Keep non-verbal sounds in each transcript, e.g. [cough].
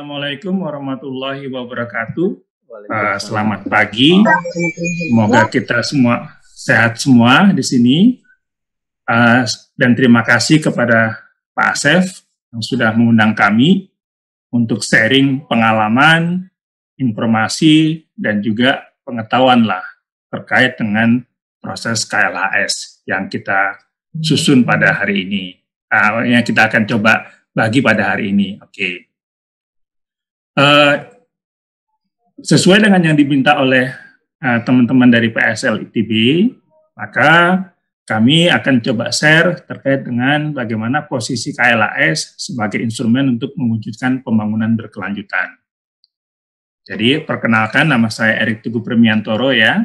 Assalamualaikum warahmatullahi wabarakatuh. Uh, selamat pagi. Semoga kita semua sehat semua di sini. Uh, dan terima kasih kepada Pak Asef yang sudah mengundang kami untuk sharing pengalaman, informasi, dan juga pengetahuan lah terkait dengan proses KLHS yang kita susun pada hari ini. Uh, yang kita akan coba bagi pada hari ini. Oke. Okay. Eh, sesuai dengan yang diminta oleh eh, teman-teman uh, dari PSL ITB, maka kami akan coba share terkait dengan bagaimana posisi KLAS sebagai instrumen untuk mewujudkan pembangunan berkelanjutan. Jadi perkenalkan nama saya Erik Teguh Premiantoro ya.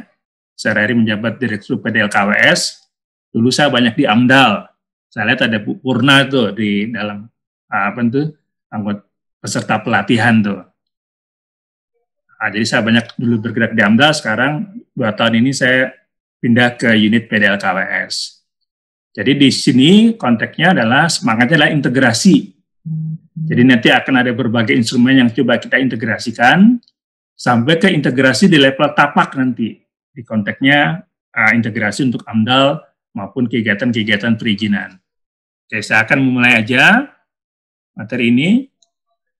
saya hari menjabat Direktur PDLKWS. Dulu saya banyak di AMDAL. Saya lihat ada Bu Purna tuh di dalam eh, apa itu anggota peserta pelatihan tuh. Nah, jadi saya banyak dulu bergerak di amdal. sekarang dua tahun ini saya pindah ke unit PDLKWS. Jadi di sini konteksnya adalah semangatnya adalah integrasi. Jadi nanti akan ada berbagai instrumen yang coba kita integrasikan sampai ke integrasi di level tapak nanti. Di konteksnya uh, integrasi untuk AMDAL maupun kegiatan-kegiatan perizinan. Oke, saya akan memulai aja materi ini.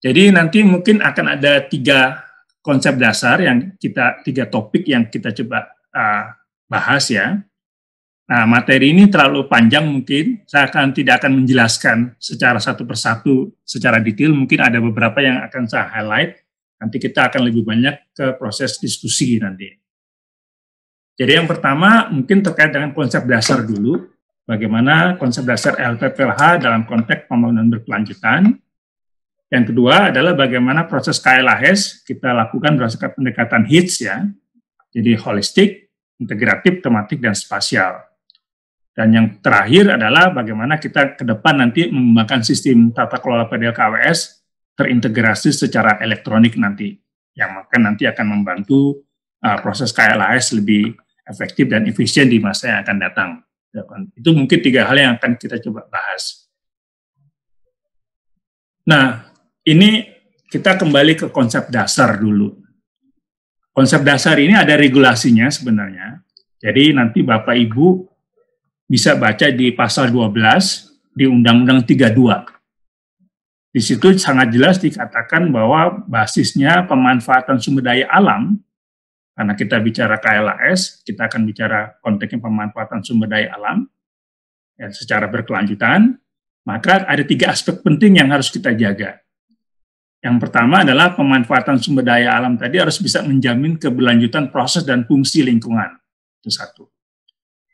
Jadi nanti mungkin akan ada tiga konsep dasar yang kita tiga topik yang kita coba uh, bahas ya. Nah, materi ini terlalu panjang mungkin saya akan tidak akan menjelaskan secara satu persatu secara detail. Mungkin ada beberapa yang akan saya highlight. Nanti kita akan lebih banyak ke proses diskusi nanti. Jadi yang pertama mungkin terkait dengan konsep dasar dulu. Bagaimana konsep dasar LPPLH dalam konteks pembangunan berkelanjutan. Yang kedua adalah bagaimana proses KLHS kita lakukan berdasarkan pendekatan HITS ya. Jadi holistik, integratif, tematik, dan spasial. Dan yang terakhir adalah bagaimana kita ke depan nanti mengembangkan sistem tata kelola PDLKWS terintegrasi secara elektronik nanti. Yang maka nanti akan membantu uh, proses KLHS lebih efektif dan efisien di masa yang akan datang. Ya kan? Itu mungkin tiga hal yang akan kita coba bahas. Nah, ini kita kembali ke konsep dasar dulu. Konsep dasar ini ada regulasinya sebenarnya. Jadi nanti Bapak Ibu bisa baca di pasal 12 di Undang-Undang 32. Di situ sangat jelas dikatakan bahwa basisnya pemanfaatan sumber daya alam karena kita bicara KLAS, kita akan bicara konteksnya pemanfaatan sumber daya alam ya, secara berkelanjutan, maka ada tiga aspek penting yang harus kita jaga. Yang pertama adalah pemanfaatan sumber daya alam tadi harus bisa menjamin keberlanjutan proses dan fungsi lingkungan. Itu satu.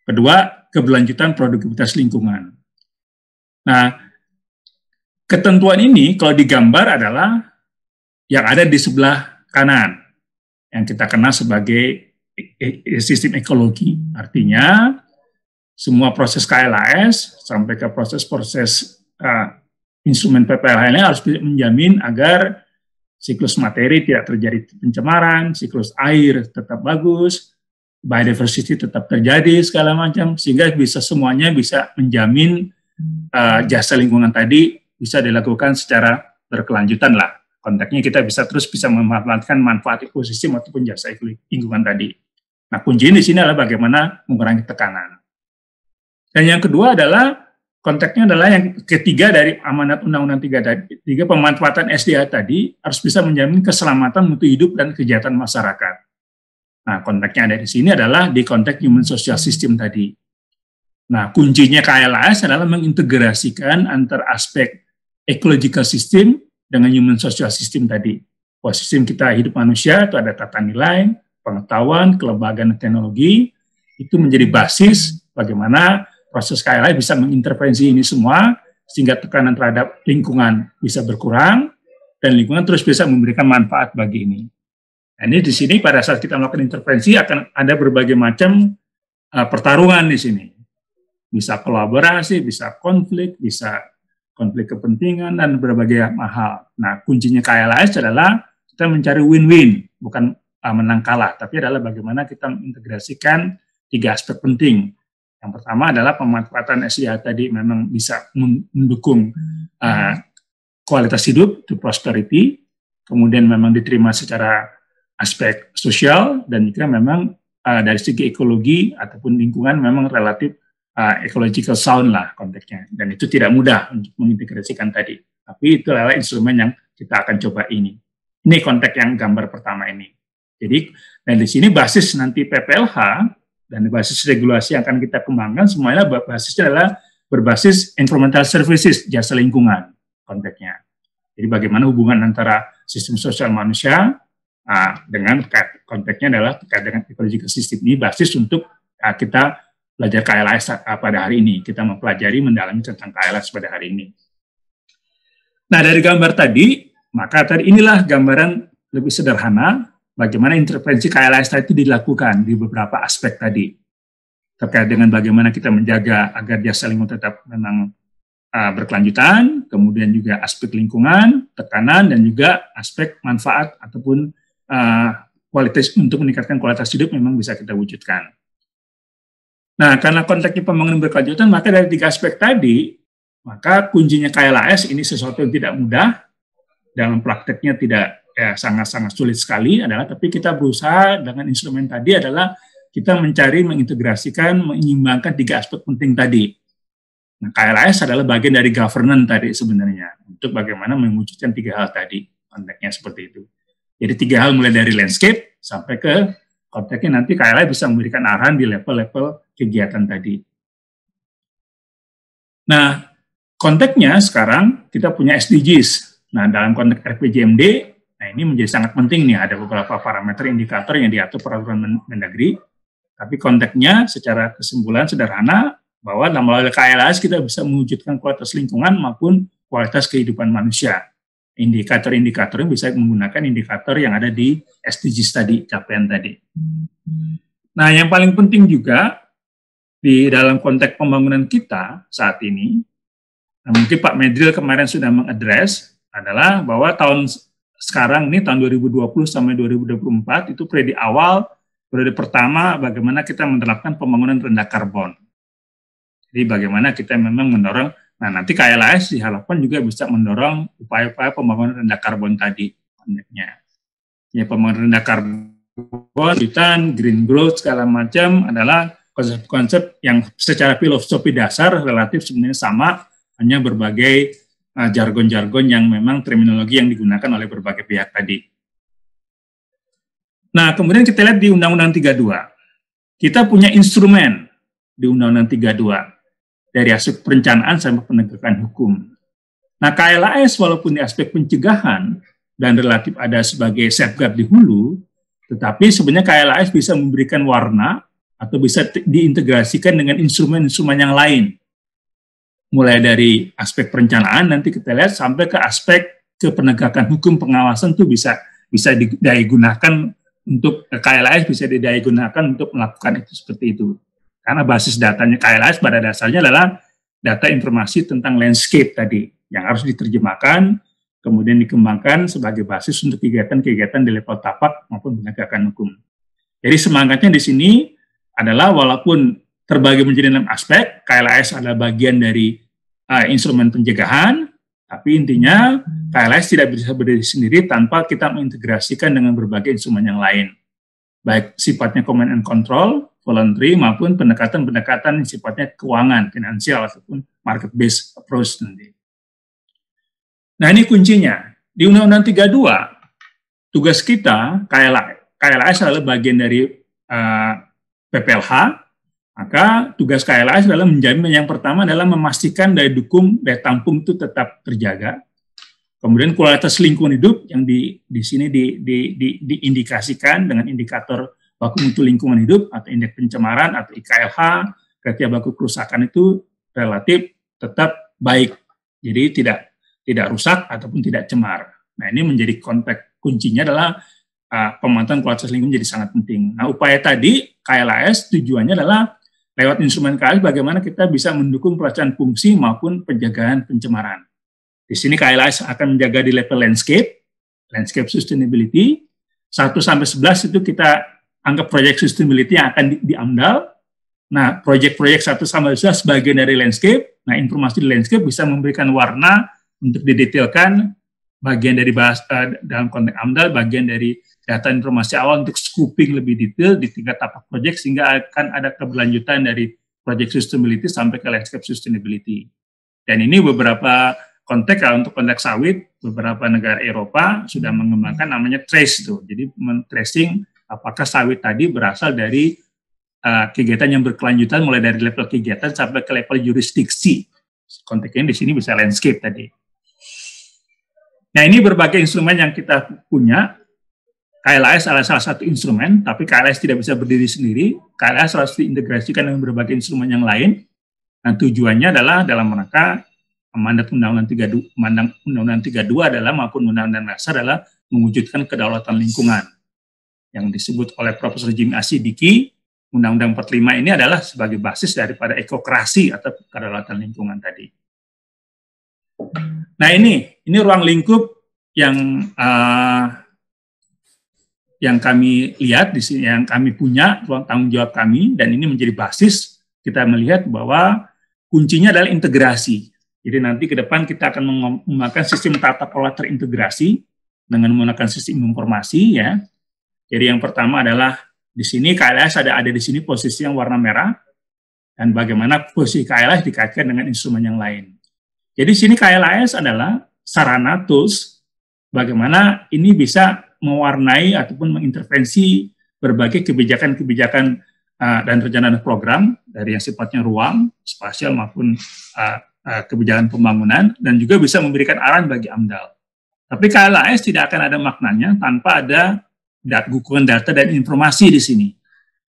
Kedua, keberlanjutan produktivitas lingkungan. Nah, ketentuan ini kalau digambar adalah yang ada di sebelah kanan yang kita kenal sebagai e-, e-, sistem ekologi. Artinya, semua proses KLAS sampai ke proses-proses eh, instrumen PPLH ini harus menjamin agar siklus materi tidak terjadi pencemaran, siklus air tetap bagus, biodiversity tetap terjadi segala macam sehingga bisa semuanya bisa menjamin uh, jasa lingkungan tadi bisa dilakukan secara berkelanjutan lah. Konteksnya kita bisa terus bisa memanfaatkan manfaat ekosistem ataupun jasa lingkungan tadi. Nah, kunci di sini adalah bagaimana mengurangi tekanan. Dan yang kedua adalah konteksnya adalah yang ketiga dari amanat Undang-Undang tiga tadi, tiga pemanfaatan SDA tadi harus bisa menjamin keselamatan mutu hidup dan kejahatan masyarakat. Nah, konteksnya dari sini adalah di konteks human social system tadi. Nah, kuncinya KLAS adalah mengintegrasikan antar aspek ecological system dengan human social system tadi. Bahwa sistem kita hidup manusia itu ada tata nilai, pengetahuan, kelembagaan, teknologi, itu menjadi basis bagaimana proses KLI bisa mengintervensi ini semua sehingga tekanan terhadap lingkungan bisa berkurang dan lingkungan terus bisa memberikan manfaat bagi ini. Nah, ini di sini pada saat kita melakukan intervensi akan ada berbagai macam uh, pertarungan di sini. Bisa kolaborasi, bisa konflik, bisa konflik kepentingan dan berbagai hal. Nah, kuncinya KLS adalah kita mencari win-win, bukan uh, menang kalah, tapi adalah bagaimana kita mengintegrasikan tiga aspek penting yang pertama adalah pemanfaatan SDA tadi memang bisa mendukung hmm. uh, kualitas hidup, the prosperity, kemudian memang diterima secara aspek sosial dan juga memang uh, dari segi ekologi ataupun lingkungan memang relatif uh, ecological sound lah konteksnya dan itu tidak mudah untuk mengintegrasikan tadi. Tapi itu adalah instrumen yang kita akan coba ini. Ini konteks yang gambar pertama ini. Jadi dan nah, di sini basis nanti PPLH dan basis regulasi yang akan kita kembangkan semuanya basisnya adalah berbasis environmental services jasa lingkungan konteksnya. Jadi bagaimana hubungan antara sistem sosial manusia uh, dengan konteksnya adalah terkait dengan ecological system ini basis untuk uh, kita belajar KLS ah, pada hari ini. Kita mempelajari mendalami tentang KLS pada hari ini. Nah dari gambar tadi maka tadi inilah gambaran lebih sederhana bagaimana intervensi KLS itu dilakukan di beberapa aspek tadi terkait dengan bagaimana kita menjaga agar dia lingkungan tetap menang berkelanjutan, kemudian juga aspek lingkungan, tekanan, dan juga aspek manfaat ataupun uh, kualitas untuk meningkatkan kualitas hidup memang bisa kita wujudkan. Nah, karena konteksnya pembangunan berkelanjutan, maka dari tiga aspek tadi, maka kuncinya KLAS ini sesuatu yang tidak mudah, dalam prakteknya tidak ya sangat-sangat sulit sekali adalah tapi kita berusaha dengan instrumen tadi adalah kita mencari mengintegrasikan menyeimbangkan tiga aspek penting tadi. Nah, KLAS adalah bagian dari governance tadi sebenarnya untuk bagaimana mewujudkan tiga hal tadi konteksnya seperti itu. Jadi tiga hal mulai dari landscape sampai ke konteksnya nanti KLAS bisa memberikan arahan di level-level kegiatan tadi. Nah, konteksnya sekarang kita punya SDGs. Nah, dalam konteks RPJMD Nah ini menjadi sangat penting nih, ada beberapa parameter indikator yang diatur peraturan mendagri, tapi konteksnya secara kesimpulan sederhana bahwa dalam melalui KLAS kita bisa mewujudkan kualitas lingkungan maupun kualitas kehidupan manusia. indikator indikator yang bisa menggunakan indikator yang ada di SDGs tadi, capaian tadi. Nah, yang paling penting juga di dalam konteks pembangunan kita saat ini, nah mungkin Pak Medril kemarin sudah mengadres adalah bahwa tahun sekarang ini tahun 2020 sampai 2024 itu periode awal, periode pertama bagaimana kita menerapkan pembangunan rendah karbon. Jadi bagaimana kita memang mendorong, nah nanti KLAS diharapkan juga bisa mendorong upaya-upaya pembangunan rendah karbon tadi. Ya, pembangunan rendah karbon, hutan, green growth, segala macam adalah konsep-konsep yang secara filosofi dasar relatif sebenarnya sama, hanya berbagai Eh, jargon-jargon yang memang terminologi yang digunakan oleh berbagai pihak tadi. Nah, kemudian kita lihat di Undang-Undang 32. Kita punya instrumen di Undang-Undang 32 dari aspek perencanaan sampai penegakan hukum. Nah, KLAS walaupun di aspek pencegahan dan relatif ada sebagai safeguard di hulu, tetapi sebenarnya KLAS bisa memberikan warna atau bisa diintegrasikan dengan instrumen-instrumen yang lain mulai dari aspek perencanaan nanti kita lihat sampai ke aspek ke penegakan hukum pengawasan itu bisa bisa digunakan untuk eh, KLAS bisa digunakan untuk melakukan itu seperti itu. Karena basis datanya KLAS pada dasarnya adalah data informasi tentang landscape tadi yang harus diterjemahkan kemudian dikembangkan sebagai basis untuk kegiatan-kegiatan di level tapak maupun penegakan hukum. Jadi semangatnya di sini adalah walaupun terbagi menjadi enam aspek, KLAS adalah bagian dari uh, instrumen pencegahan, tapi intinya KLS tidak bisa berdiri sendiri tanpa kita mengintegrasikan dengan berbagai instrumen yang lain. Baik sifatnya command and control, voluntary, maupun pendekatan-pendekatan yang sifatnya keuangan, finansial, ataupun market-based approach nanti. Nah ini kuncinya. Di Undang-Undang 32, tugas kita, KLS, KLS adalah bagian dari uh, ah, PPLH, maka tugas KLAS dalam menjamin yang pertama adalah memastikan daya dukung, daya tampung itu tetap terjaga. Kemudian kualitas lingkungan hidup yang di, di sini di, di, di, diindikasikan dengan indikator baku mutu lingkungan hidup atau indeks pencemaran atau IKLH, kriteria baku kerusakan itu relatif tetap baik. Jadi tidak tidak rusak ataupun tidak cemar. Nah ini menjadi konteks kuncinya adalah uh, pemantauan kualitas lingkungan jadi sangat penting. Nah upaya tadi KLAS tujuannya adalah Lewat instrumen KL, bagaimana kita bisa mendukung pelacakan fungsi maupun penjagaan pencemaran. Di sini KLIS akan menjaga di level landscape, landscape sustainability. 1 sampai 11 itu kita anggap project sustainability yang akan di, diamdal. Nah, proyek-proyek 1 sampai 11 sebagian dari landscape. Nah, informasi di landscape bisa memberikan warna untuk didetailkan bagian dari bahasa, eh, dalam konteks AMDAL, bagian dari data informasi awal untuk scooping lebih detail di tingkat tapak proyek sehingga akan ada keberlanjutan dari proyek sustainability sampai ke landscape sustainability. Dan ini beberapa konteks untuk konteks sawit, beberapa negara Eropa sudah mengembangkan namanya trace tuh. Jadi tracing apakah sawit tadi berasal dari uh, kegiatan yang berkelanjutan mulai dari level kegiatan sampai ke level jurisdiksi. Konteksnya di sini bisa landscape tadi. Nah, ini berbagai instrumen yang kita punya KLAS adalah salah satu instrumen, tapi KLAS tidak bisa berdiri sendiri. KLAS harus diintegrasikan dengan berbagai instrumen yang lain. Nah, tujuannya adalah dalam rangka mandat Undang-Undang 32, mandat Undang-Undang 32 adalah maupun Undang-Undang Dasar adalah mewujudkan kedaulatan lingkungan. Yang disebut oleh Profesor Jim Asidiki, Undang-Undang 45 ini adalah sebagai basis daripada ekokrasi atau kedaulatan lingkungan tadi. Nah ini, ini ruang lingkup yang uh, yang kami lihat di sini, yang kami punya, ruang tanggung jawab kami, dan ini menjadi basis kita melihat bahwa kuncinya adalah integrasi. Jadi nanti ke depan kita akan menggunakan sistem tata kelola terintegrasi dengan menggunakan sistem informasi ya. Jadi yang pertama adalah di sini KLS ada ada di sini posisi yang warna merah dan bagaimana posisi KLS dikaitkan dengan instrumen yang lain. Jadi sini KLS adalah sarana tools bagaimana ini bisa mewarnai ataupun mengintervensi berbagai kebijakan-kebijakan uh, dan rencana program dari yang sifatnya ruang, spasial maupun uh, uh, kebijakan pembangunan dan juga bisa memberikan arahan bagi AMDAL. Tapi KLAS tidak akan ada maknanya tanpa ada dat data dan informasi di sini.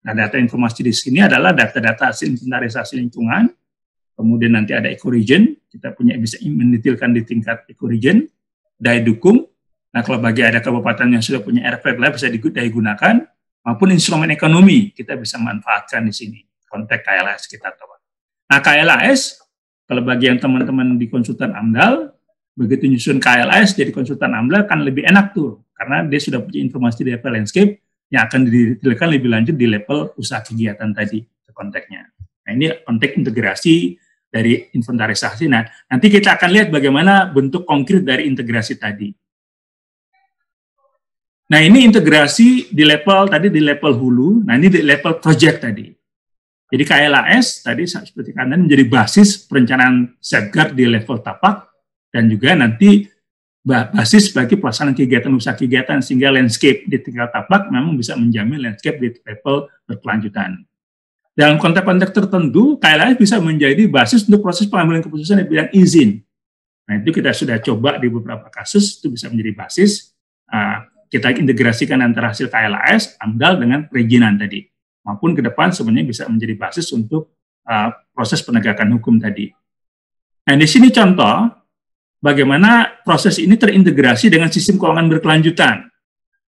Nah, data informasi di sini adalah data-data hasil inventarisasi lingkungan, kemudian nanti ada ecoregion, kita punya bisa mendetailkan di tingkat ecoregion, daya dukung, Nah, kalau bagi ada kabupaten yang sudah punya airfare lab bisa digunakan, gunakan, maupun instrumen ekonomi kita bisa manfaatkan di sini konteks KLS kita tahu. Nah KLS kalau bagi yang teman-teman di konsultan AMDAL begitu nyusun KLS jadi konsultan AMDAL kan lebih enak tuh karena dia sudah punya informasi di level landscape yang akan didetailkan lebih lanjut di level usaha kegiatan tadi konteksnya. Nah ini konteks integrasi dari inventarisasi. Nah nanti kita akan lihat bagaimana bentuk konkret dari integrasi tadi. Nah, ini integrasi di level tadi di level hulu, nah ini di level project tadi. Jadi KLAS tadi seperti kanan menjadi basis perencanaan safeguard di level tapak dan juga nanti basis bagi pelaksanaan kegiatan usaha kegiatan sehingga landscape di tingkat tapak memang bisa menjamin landscape di level berkelanjutan. Dalam konteks-konteks tertentu, KLAS bisa menjadi basis untuk proses pengambilan keputusan di bidang izin. Nah, itu kita sudah coba di beberapa kasus, itu bisa menjadi basis. Uh, kita integrasikan antara hasil KLAS, AMDAL dengan perizinan tadi. Maupun ke depan sebenarnya bisa menjadi basis untuk uh, proses penegakan hukum tadi. Nah, di sini contoh bagaimana proses ini terintegrasi dengan sistem keuangan berkelanjutan.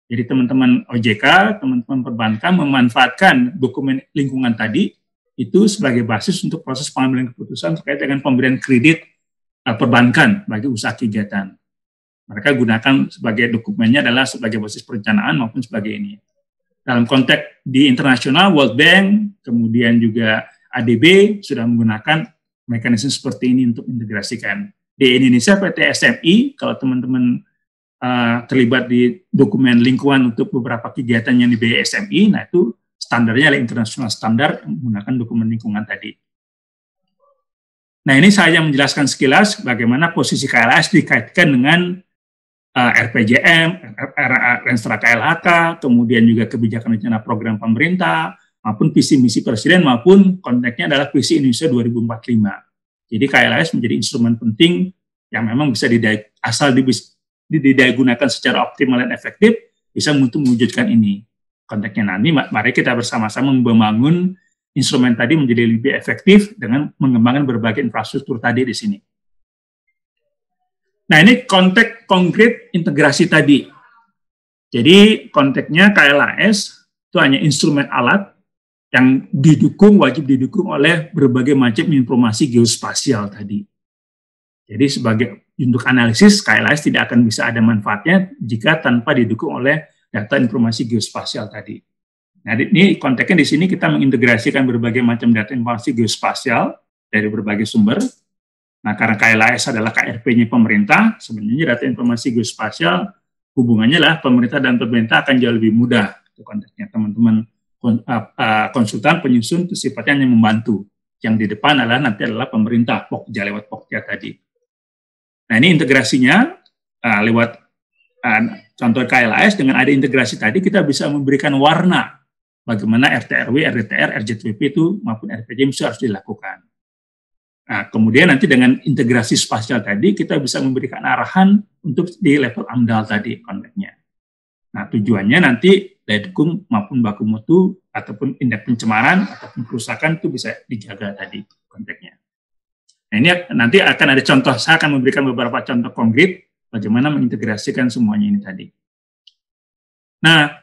Jadi teman-teman OJK, teman-teman perbankan memanfaatkan dokumen lingkungan tadi itu sebagai basis untuk proses pengambilan keputusan terkait dengan pemberian kredit uh, perbankan bagi usaha kegiatan. Mereka gunakan sebagai dokumennya adalah sebagai basis perencanaan maupun sebagai ini. Dalam konteks di internasional, World Bank, kemudian juga ADB sudah menggunakan mekanisme seperti ini untuk integrasikan. Di Indonesia, PT SMI, kalau teman-teman uh, terlibat di dokumen lingkungan untuk beberapa kegiatan yang di BSMI, nah itu standarnya adalah internasional standar menggunakan dokumen lingkungan tadi. Nah ini saya menjelaskan sekilas bagaimana posisi KLS dikaitkan dengan uh, eh, RPJM, Renstra KLHK, kemudian juga kebijakan rencana program pemerintah, maupun visi misi presiden maupun konteksnya adalah visi Indonesia 2045. Jadi KLHS menjadi instrumen penting yang memang bisa didaya, asal gunakan secara optimal dan efektif bisa untuk mewujudkan ini. Konteksnya nanti mari kita bersama-sama membangun instrumen tadi menjadi lebih efektif dengan mengembangkan berbagai infrastruktur tadi di sini. Nah, ini konteks konkret integrasi tadi. Jadi, konteksnya KLAS itu hanya instrumen alat yang didukung, wajib didukung oleh berbagai macam informasi geospasial tadi. Jadi, sebagai untuk analisis, KLAS tidak akan bisa ada manfaatnya jika tanpa didukung oleh data informasi geospasial tadi. Nah, ini konteksnya di sini kita mengintegrasikan berbagai macam data informasi geospasial dari berbagai sumber, Nah, karena KLAS adalah KRP-nya pemerintah, sebenarnya data informasi geospasial hubungannya lah pemerintah dan pemerintah akan jauh lebih mudah. Itu konteksnya teman-teman konsultan penyusun itu sifatnya hanya membantu. Yang di depan adalah nanti adalah pemerintah, Pokja lewat Pokja tadi. Nah, ini integrasinya lewat contoh KLAS dengan ada integrasi tadi kita bisa memberikan warna bagaimana RTRW, RDTR, RJTWP itu maupun RPJM harus dilakukan. Nah, kemudian nanti dengan integrasi spasial tadi kita bisa memberikan arahan untuk di level AMDAL tadi konteknya. Nah, tujuannya nanti ledkum maupun baku mutu ataupun indeks pencemaran ataupun kerusakan itu bisa dijaga tadi konteksnya. Nah, ini nanti akan ada contoh saya akan memberikan beberapa contoh konkret bagaimana mengintegrasikan semuanya ini tadi. Nah,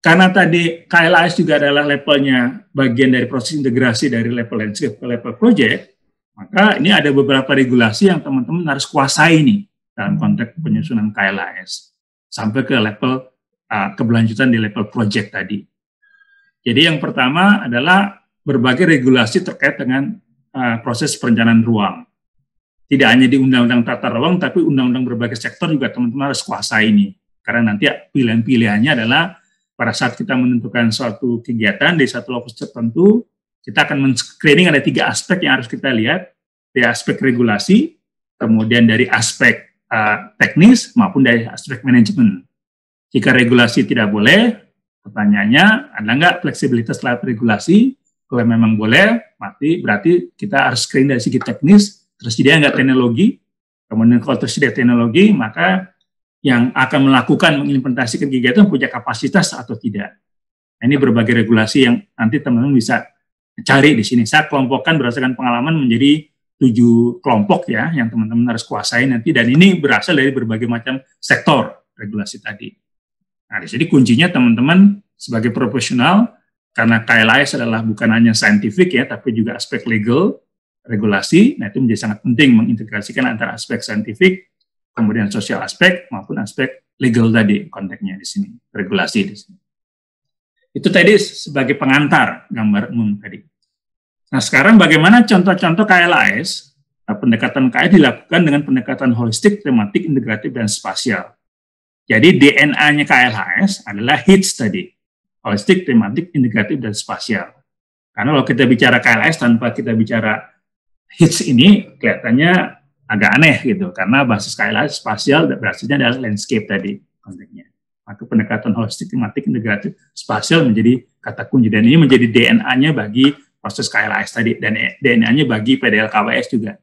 karena tadi KLIS juga adalah levelnya bagian dari proses integrasi dari level landscape ke level project, maka ini ada beberapa regulasi yang teman-teman harus kuasai nih dalam konteks penyusunan KLAS sampai ke level uh, keberlanjutan di level project tadi. Jadi yang pertama adalah berbagai regulasi terkait dengan uh, proses perencanaan ruang. Tidak hanya di undang-undang tata ruang, tapi undang-undang berbagai sektor juga teman-teman harus kuasai ini. Karena nanti pilihan-pilihannya adalah pada saat kita menentukan suatu kegiatan di satu lokus tertentu, kita akan men-screening ada tiga aspek yang harus kita lihat, dari aspek regulasi, kemudian dari aspek uh, teknis, maupun dari aspek manajemen. Jika regulasi tidak boleh, pertanyaannya ada nggak fleksibilitas terhadap regulasi? Kalau memang boleh, mati, berarti kita harus screen dari segi teknis, Terus tersedia nggak teknologi, kemudian kalau tersedia teknologi, maka yang akan melakukan mengimplementasikan kegiatan punya kapasitas atau tidak. Nah, ini berbagai regulasi yang nanti teman-teman bisa cari di sini. Saya kelompokkan berdasarkan pengalaman menjadi tujuh kelompok ya yang teman-teman harus kuasai nanti dan ini berasal dari berbagai macam sektor regulasi tadi. Nah, jadi kuncinya teman-teman sebagai profesional karena KLIS adalah bukan hanya scientific ya tapi juga aspek legal regulasi. Nah, itu menjadi sangat penting mengintegrasikan antara aspek scientific kemudian sosial aspek maupun aspek legal tadi konteksnya di sini regulasi di sini. Itu tadi sebagai pengantar gambar umum tadi. Nah sekarang bagaimana contoh-contoh KLAS, eh, pendekatan KLAS dilakukan dengan pendekatan holistik, tematik, integratif, dan spasial. Jadi DNA-nya KLHS adalah HITS tadi, holistik, tematik, integratif, dan spasial. Karena kalau kita bicara KLS tanpa kita bicara hits ini kelihatannya agak aneh gitu karena basis KLS spasial berhasilnya adalah landscape tadi konteksnya. Maka pendekatan holistik, tematik, integratif, spasial menjadi kata kunci. Dan ini menjadi DNA-nya bagi proses KLAS tadi, dan DNA-nya bagi PDL KWS juga.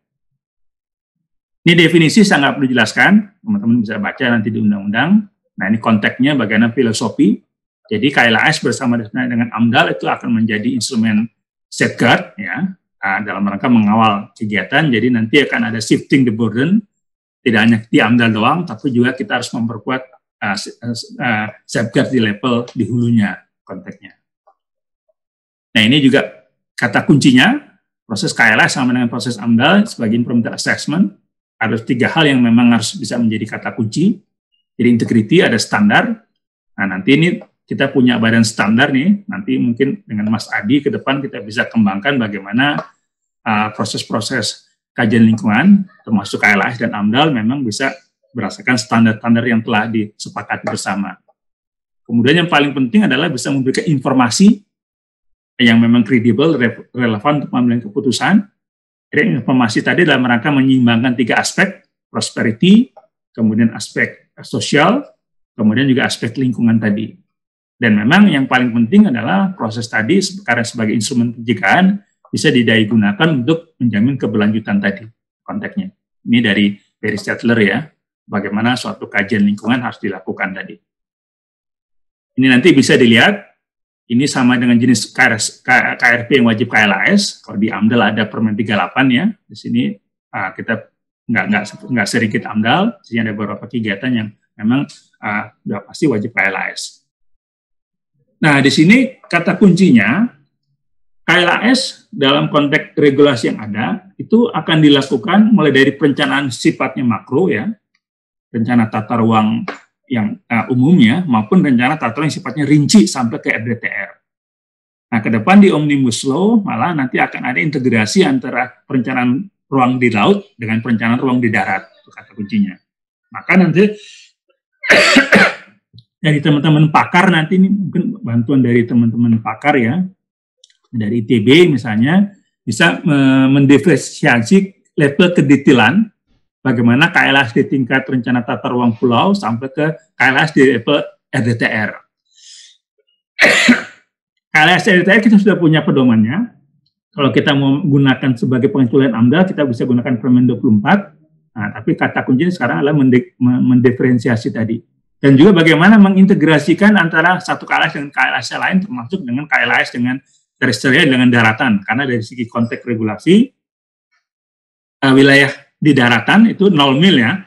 Ini definisi sangat perlu dijelaskan, teman-teman bisa baca nanti di undang-undang. Nah ini konteksnya bagaimana filosofi. Jadi KLAS bersama dengan AMDAL itu akan menjadi instrumen safeguard ya nah, dalam rangka mengawal kegiatan. Jadi nanti akan ada shifting the burden, tidak hanya di AMDAL doang, tapi juga kita harus memperkuat Ah, eh, ah, safeguard di level di hulunya konteksnya. Nah ini juga kata kuncinya proses KLS sama dengan proses AMDAL sebagai implementer assessment ada tiga hal yang memang harus bisa menjadi kata kunci. Jadi integriti, ada standar. Nah nanti ini kita punya badan standar nih. Nanti mungkin dengan Mas Adi ke depan kita bisa kembangkan bagaimana ah, proses-proses uh, kajian lingkungan termasuk KLS dan AMDAL memang bisa berdasarkan standar-standar yang telah disepakati bersama. Kemudian yang paling penting adalah bisa memberikan informasi yang memang kredibel, relevan untuk mengambil keputusan. Jadi informasi tadi dalam rangka menyeimbangkan tiga aspek, prosperity, kemudian aspek sosial, kemudian juga aspek lingkungan tadi. Dan memang yang paling penting adalah proses tadi karena sebagai instrumen pencegahan bisa didaya untuk menjamin keberlanjutan tadi konteksnya. Ini dari Barry Stadler ya bagaimana suatu kajian lingkungan harus dilakukan tadi. Ini nanti bisa dilihat, ini sama dengan jenis KRP yang wajib KLAS. Kalau di AMDAL ada Permen 38 ya, di sini uh, kita nggak nggak nggak sedikit AMDAL, di sini ada beberapa kegiatan yang memang uh, ah, sudah pasti wajib KLAS. Nah, di sini kata kuncinya KLAS dalam konteks regulasi yang ada itu akan dilakukan mulai dari perencanaan sifatnya makro ya, rencana tata ruang yang uh, umumnya maupun rencana tata ruang yang sifatnya rinci sampai ke RDTR. Nah, ke depan di Omnibus Law malah nanti akan ada integrasi antara perencanaan ruang di laut dengan perencanaan ruang di darat, itu kata kuncinya. Maka nanti [coughs] dari teman-teman pakar nanti ini mungkin bantuan dari teman-teman pakar ya, dari ITB misalnya, bisa eh, mendiferensiasi level kedetilan bagaimana KLS di tingkat rencana tata ruang pulau sampai ke KLS di level RDTR. KLS RDTR kita sudah punya pedomannya. Kalau kita mau gunakan sebagai pengecualian amdal, kita bisa gunakan Permen 24. Nah, tapi kata kuncinya sekarang adalah mendiferensiasi tadi. Dan juga bagaimana mengintegrasikan antara satu KLS dengan yang lain, termasuk dengan KLS dengan terestrial dengan daratan. Karena dari segi konteks regulasi, eh, wilayah di daratan itu 0 mil ya.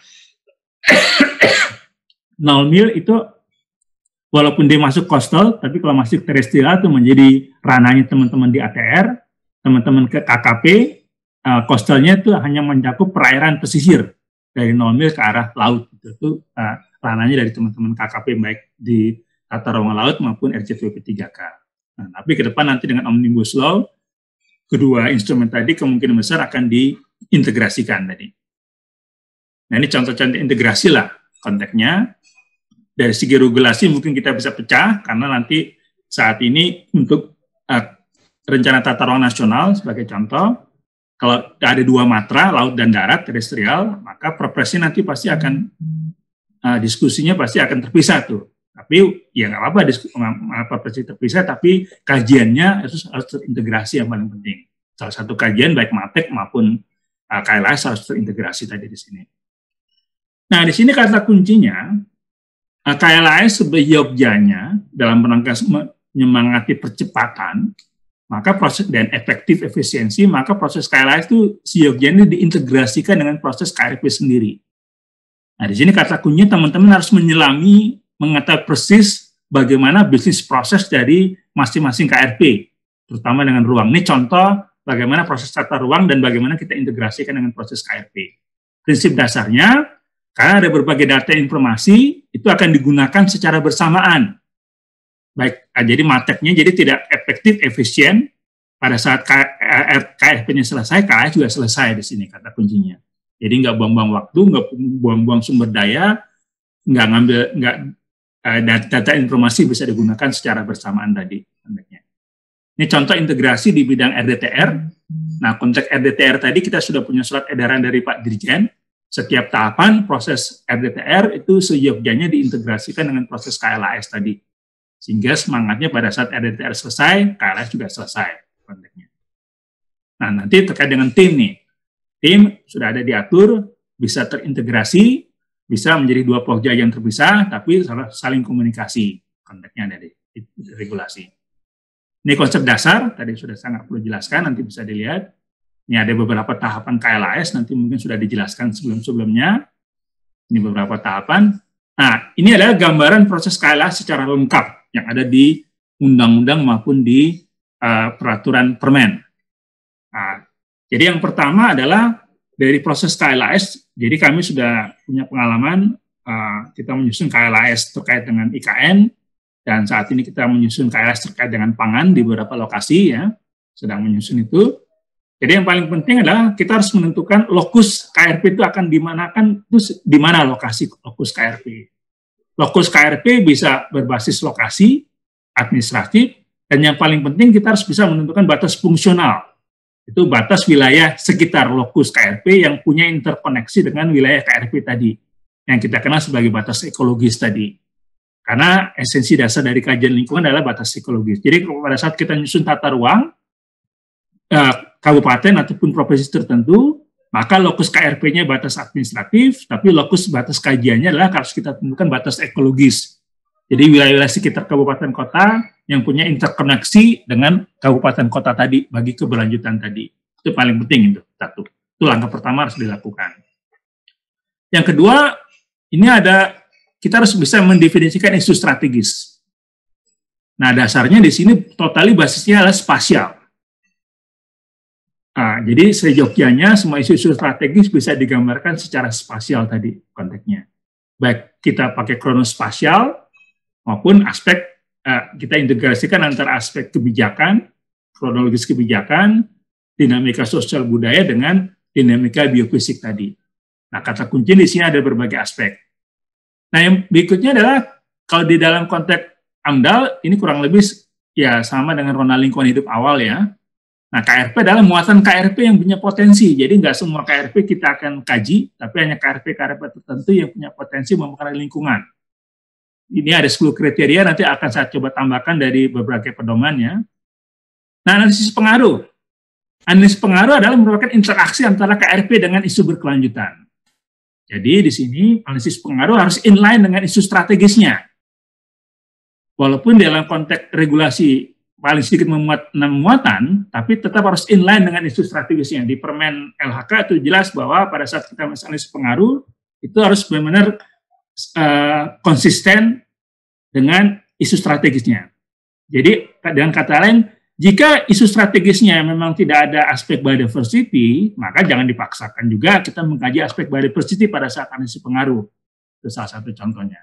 0 [coughs] mil itu walaupun dia masuk coastal, tapi kalau masuk terestrial itu menjadi ranahnya teman-teman di ATR, teman-teman ke KKP, uh, itu hanya mencakup perairan pesisir dari 0 mil ke arah laut. Gitu. Itu, itu uh, eh, ranahnya dari teman-teman KKP baik di tata ruang laut maupun RCVP 3K. Nah, tapi ke depan nanti dengan Omnibus Law, kedua instrumen tadi kemungkinan besar akan di integrasikan tadi. Nah ini contoh-contoh integrasi lah konteksnya. Dari segi regulasi mungkin kita bisa pecah karena nanti saat ini untuk uh, rencana tata ruang nasional sebagai contoh, kalau ada dua matra laut dan darat terestrial, maka perpresnya nanti pasti akan uh, diskusinya pasti akan terpisah tuh. Tapi ya nggak apa-apa profesi terpisah, tapi kajiannya harus harus terintegrasi yang paling penting. Salah satu kajian baik matek maupun Ah, KLS harus terintegrasi tadi di sini. Nah, di sini kata kuncinya, eh, KLS sebagai yogyanya dalam rangka menyemangati percepatan, maka proses dan efektif efisiensi, maka proses KLS itu yogyanya diintegrasikan dengan proses KRP sendiri. Nah, di sini kata kuncinya teman-teman harus menyelami, mengetahui persis bagaimana bisnis proses dari masing-masing KRP, terutama dengan ruang. Ini contoh bagaimana proses tata ruang dan bagaimana kita integrasikan dengan proses KRP. Prinsip dasarnya, karena ada berbagai data informasi, itu akan digunakan secara bersamaan. Baik, ah, jadi mateknya jadi tidak efektif, efisien. Pada saat KRP-nya eh, selesai, KRP juga selesai di sini kata kuncinya. Jadi nggak buang-buang waktu, nggak buang-buang sumber daya, nggak ngambil nggak eh, data informasi bisa digunakan secara bersamaan tadi. Ini contoh integrasi di bidang RDTR. Nah, konteks RDTR tadi kita sudah punya surat edaran dari Pak Dirjen. Setiap tahapan proses RDTR itu seyogjanya diintegrasikan dengan proses KLAS tadi. Sehingga semangatnya pada saat RDTR selesai, KLAS juga selesai Nah, nanti terkait dengan tim nih. Tim sudah ada diatur, bisa terintegrasi, bisa menjadi dua pokja yang terpisah, tapi saling komunikasi konteksnya dari regulasi. Ini konsep dasar, tadi sudah sangat perlu jelaskan, nanti bisa dilihat. Ini ada beberapa tahapan KLAS, nanti mungkin sudah dijelaskan sebelum-sebelumnya. Ini beberapa tahapan. Nah, ini adalah gambaran proses KLAS secara lengkap yang ada di undang-undang maupun di uh, peraturan permen. Nah, jadi yang pertama adalah dari proses KLAS, jadi kami sudah punya pengalaman uh, kita menyusun KLAS terkait dengan IKN, dan saat ini kita menyusun KLS terkait dengan pangan di beberapa lokasi ya, sedang menyusun itu. Jadi yang paling penting adalah kita harus menentukan lokus KRP itu akan dimanakan, terus di mana lokasi lokus KRP. Lokus KRP bisa berbasis lokasi, administratif, dan yang paling penting kita harus bisa menentukan batas fungsional. Itu batas wilayah sekitar lokus KRP yang punya interkoneksi dengan wilayah KRP tadi, yang kita kenal sebagai batas ekologis tadi. Karena esensi dasar dari kajian lingkungan adalah batas psikologis. Jadi pada saat kita menyusun tata ruang eh, kabupaten ataupun provinsi tertentu, maka lokus KRP-nya batas administratif, tapi lokus batas kajiannya adalah harus kita temukan batas ekologis. Jadi wilayah-wilayah sekitar kabupaten kota yang punya interkoneksi dengan kabupaten kota tadi bagi keberlanjutan tadi. Itu paling penting itu satu. Itu langkah pertama harus dilakukan. Yang kedua, ini ada kita harus bisa mendefinisikan isu strategis. Nah, dasarnya di sini totali basisnya adalah spasial. Nah, jadi sejogianya semua isu-isu strategis bisa digambarkan secara spasial tadi konteksnya. Baik kita pakai kronospasial maupun aspek eh, kita integrasikan antara aspek kebijakan, kronologis kebijakan, dinamika sosial budaya dengan dinamika biofisik tadi. Nah, kata kunci di sini ada berbagai aspek Nah, yang berikutnya adalah kalau di dalam konteks AMDAL ini kurang lebih ya sama dengan rona lingkungan hidup awal ya. Nah, KRP adalah muatan KRP yang punya potensi. Jadi nggak semua KRP kita akan kaji, tapi hanya KRP-KRP tertentu yang punya potensi mempengaruhi lingkungan. Ini ada 10 kriteria, nanti akan saya coba tambahkan dari berbagai pedomannya. Nah, analisis pengaruh. Analisis pengaruh adalah merupakan interaksi antara KRP dengan isu berkelanjutan. Jadi di sini analisis pengaruh harus inline dengan isu strategisnya. Walaupun dalam konteks regulasi paling sedikit memuat enam muatan, tapi tetap harus inline dengan isu strategisnya. Di Permen LHK itu jelas bahwa pada saat kita analisis pengaruh itu harus benar-benar uh, konsisten dengan isu strategisnya. Jadi dengan kata lain jika isu strategisnya memang tidak ada aspek biodiversity, maka jangan dipaksakan juga kita mengkaji aspek biodiversity pada saat analisis pengaruh. Itu salah satu contohnya.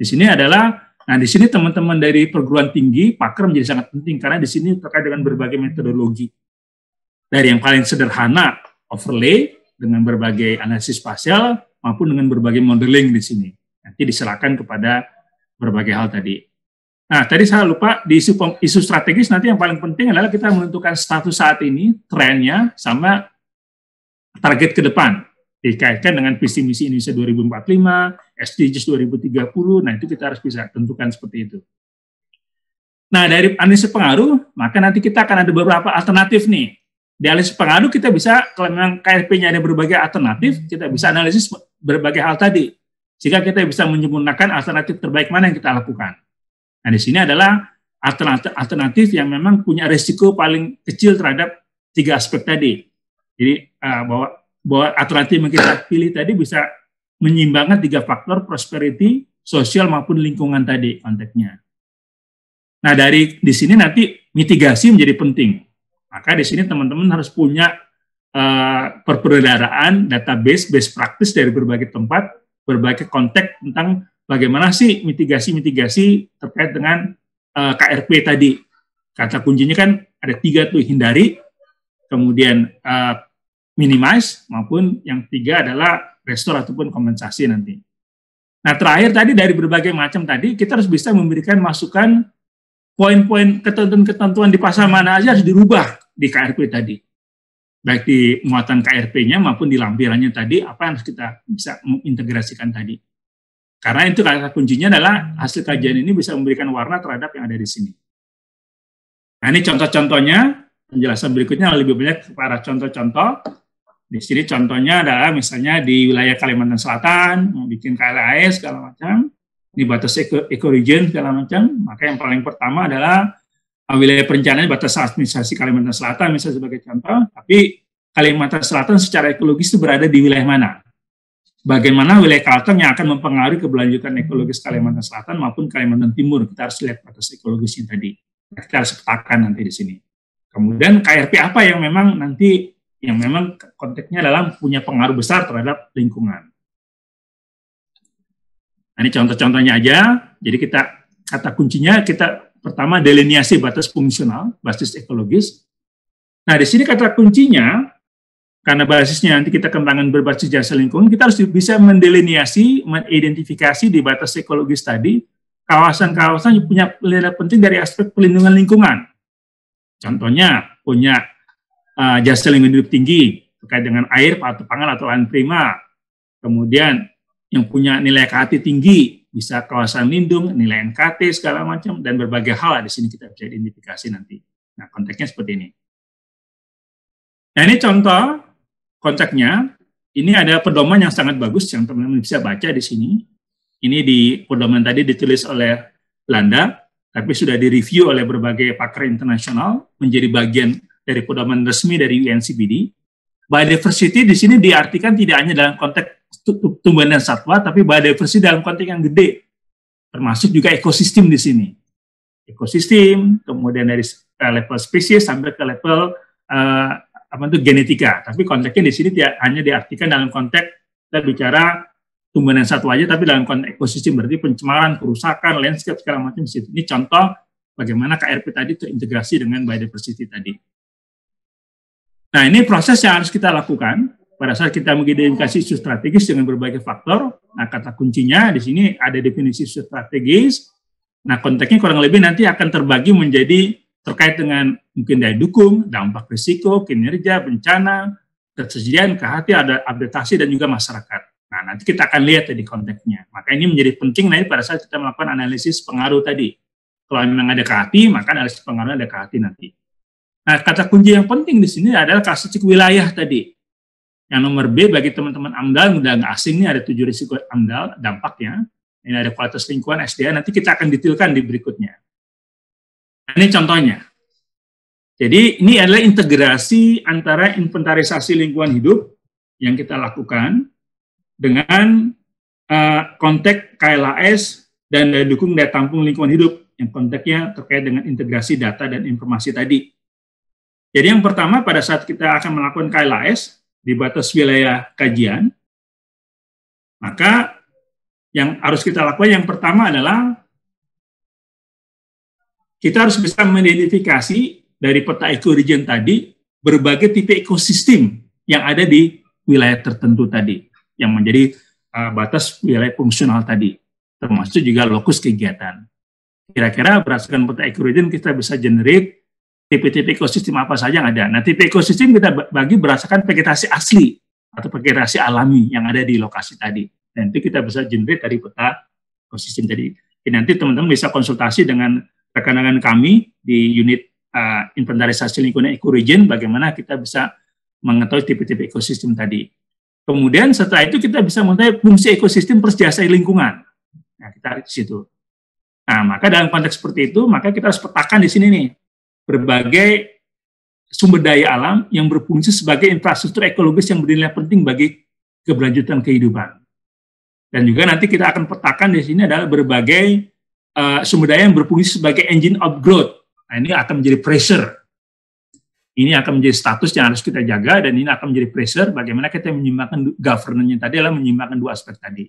Di sini adalah, nah di sini teman-teman dari perguruan tinggi, pakar menjadi sangat penting karena di sini terkait dengan berbagai metodologi. Dari yang paling sederhana, overlay, dengan berbagai analisis spasial, maupun dengan berbagai modeling di sini. Nanti diserahkan kepada berbagai hal tadi. Nah, tadi saya lupa di isu, isu strategis nanti yang paling penting adalah kita menentukan status saat ini, trennya, sama target ke depan. Dikaitkan dengan visi misi Indonesia 2045, SDGs 2030, nah itu kita harus bisa tentukan seperti itu. Nah, dari analisis pengaruh, maka nanti kita akan ada beberapa alternatif nih. Di analisis pengaruh kita bisa, kalau memang krp nya ada berbagai alternatif, kita bisa analisis berbagai hal tadi. Sehingga kita bisa menyempurnakan alternatif terbaik mana yang kita lakukan. Nah, di sini adalah alternatif, alternatif yang memang punya risiko paling kecil terhadap tiga aspek tadi. Jadi uh, bahwa bahwa alternatif yang kita pilih tadi bisa menyimbangkan tiga faktor prosperity, sosial maupun lingkungan tadi konteksnya. Nah, dari di sini nanti mitigasi menjadi penting. Maka di sini teman-teman harus punya uh, eh, perperedaraan database best practice dari berbagai tempat, berbagai konteks tentang bagaimana sih mitigasi-mitigasi terkait dengan uh, eh, KRP tadi. Kata kuncinya kan ada tiga tuh, hindari, kemudian uh, minimize, maupun yang tiga adalah restore ataupun kompensasi nanti. Nah terakhir tadi dari berbagai macam tadi, kita harus bisa memberikan masukan poin-poin ketentuan-ketentuan di pasal mana aja harus dirubah di KRP tadi. Baik di muatan KRP-nya maupun di lampirannya tadi, apa yang harus kita bisa mengintegrasikan tadi. Karena itu kata kuncinya adalah hasil kajian ini bisa memberikan warna terhadap yang ada di sini. Nah ini contoh-contohnya, penjelasan berikutnya lebih banyak para contoh-contoh. Di sini contohnya adalah misalnya di wilayah Kalimantan Selatan, mau bikin KLAS segala macam, ini batas ecoregion segala macam, maka yang paling pertama adalah uh, wilayah perencanaan batas administrasi Kalimantan Selatan misalnya sebagai contoh, tapi Kalimantan Selatan secara ekologis itu berada di wilayah mana? bagaimana wilayah Kalteng yang akan mempengaruhi keberlanjutan ekologis Kalimantan Selatan maupun Kalimantan Timur. Kita harus lihat batas ekologisnya tadi. Kita harus petakan nanti di sini. Kemudian KRP apa yang memang nanti yang memang konteksnya dalam punya pengaruh besar terhadap lingkungan. Nah, ini contoh-contohnya aja. Jadi kita kata kuncinya kita pertama delineasi batas fungsional, basis ekologis. Nah, di sini kata kuncinya karena basisnya nanti kita kembangkan berbasis jasa lingkungan, kita harus bisa mendelineasi, mengidentifikasi di batas psikologis tadi kawasan-kawasan yang punya nilai penting dari aspek pelindungan lingkungan. Contohnya punya uh, jasa lingkungan hidup tinggi terkait dengan air atau pangan atau lahan prima. Kemudian yang punya nilai KT tinggi bisa kawasan lindung, nilai NKT segala macam dan berbagai hal di sini kita bisa identifikasi nanti. Nah, konteksnya seperti ini. Nah, ini contoh kontaknya. Ini ada pedoman yang sangat bagus yang teman-teman bisa baca di sini. Ini di pedoman tadi ditulis oleh Belanda, tapi sudah direview oleh berbagai pakar internasional menjadi bagian dari pedoman resmi dari UNCBD. Biodiversity di sini diartikan tidak hanya dalam konteks tumbuhan dan satwa, tapi biodiversity dalam konteks yang gede, termasuk juga ekosistem di sini. Ekosistem, kemudian dari level spesies sampai ke level uh, apa itu genetika. Tapi konteksnya di sini tidak hanya diartikan dalam konteks kita bicara tumbuhan yang satu aja, tapi dalam konteks ekosistem berarti pencemaran, kerusakan, landscape segala macam di situ. Ini contoh bagaimana KRP tadi terintegrasi dengan biodiversity tadi. Nah ini proses yang harus kita lakukan pada saat kita mengidentifikasi isu strategis dengan berbagai faktor. Nah kata kuncinya di sini ada definisi isu strategis. Nah konteksnya kurang lebih nanti akan terbagi menjadi terkait dengan mungkin daya dukung, dampak risiko, kinerja, bencana, ketersediaan, kehati, ada adaptasi dan juga masyarakat. Nah, nanti kita akan lihat tadi konteksnya. Maka ini menjadi penting nanti pada saat kita melakukan analisis pengaruh tadi. Kalau memang ada kehati, maka analisis pengaruh ada kehati nanti. Nah, kata kunci yang penting di sini adalah kasusik wilayah tadi. Yang nomor B bagi teman-teman AMDAL, mudah nggak asing nih ada tujuh risiko AMDAL dampaknya. Ini ada kualitas lingkungan SDA, nanti kita akan detailkan di berikutnya. Nah, ini contohnya. Jadi ini adalah integrasi antara inventarisasi lingkungan hidup yang kita lakukan dengan uh, konteks KLAS dan daya dukung daya tampung lingkungan hidup yang konteksnya terkait dengan integrasi data dan informasi tadi. Jadi yang pertama pada saat kita akan melakukan KLAS di batas wilayah kajian, maka yang harus kita lakukan yang pertama adalah kita harus bisa mengidentifikasi dari peta ekoregion tadi berbagai tipe ekosistem yang ada di wilayah tertentu tadi yang menjadi uh, batas wilayah fungsional tadi termasuk juga lokus kegiatan. Kira-kira berdasarkan peta ekoregion kita bisa generate tipe-tipe ekosistem apa saja yang ada. Nah, tipe ekosistem kita bagi berdasarkan vegetasi asli atau vegetasi alami yang ada di lokasi tadi. Nanti kita bisa generate dari peta ekosistem tadi. Jadi nanti teman-teman bisa konsultasi dengan rekan-rekan kami di unit uh, inventarisasi lingkungan ekoregion bagaimana kita bisa mengetahui tipe-tipe ekosistem tadi. Kemudian setelah itu kita bisa mengetahui fungsi ekosistem plus jasa lingkungan. Nah, kita di situ. Nah, maka dalam konteks seperti itu, maka kita harus petakan di sini nih berbagai sumber daya alam yang berfungsi sebagai infrastruktur ekologis yang bernilai penting bagi keberlanjutan kehidupan. Dan juga nanti kita akan petakan di sini adalah berbagai uh, sumber daya yang berfungsi sebagai engine of growth. Nah, ini akan menjadi pressure. Ini akan menjadi status yang harus kita jaga dan ini akan menjadi pressure bagaimana kita menyimbangkan governance yang tadi adalah menyimbangkan dua aspek tadi.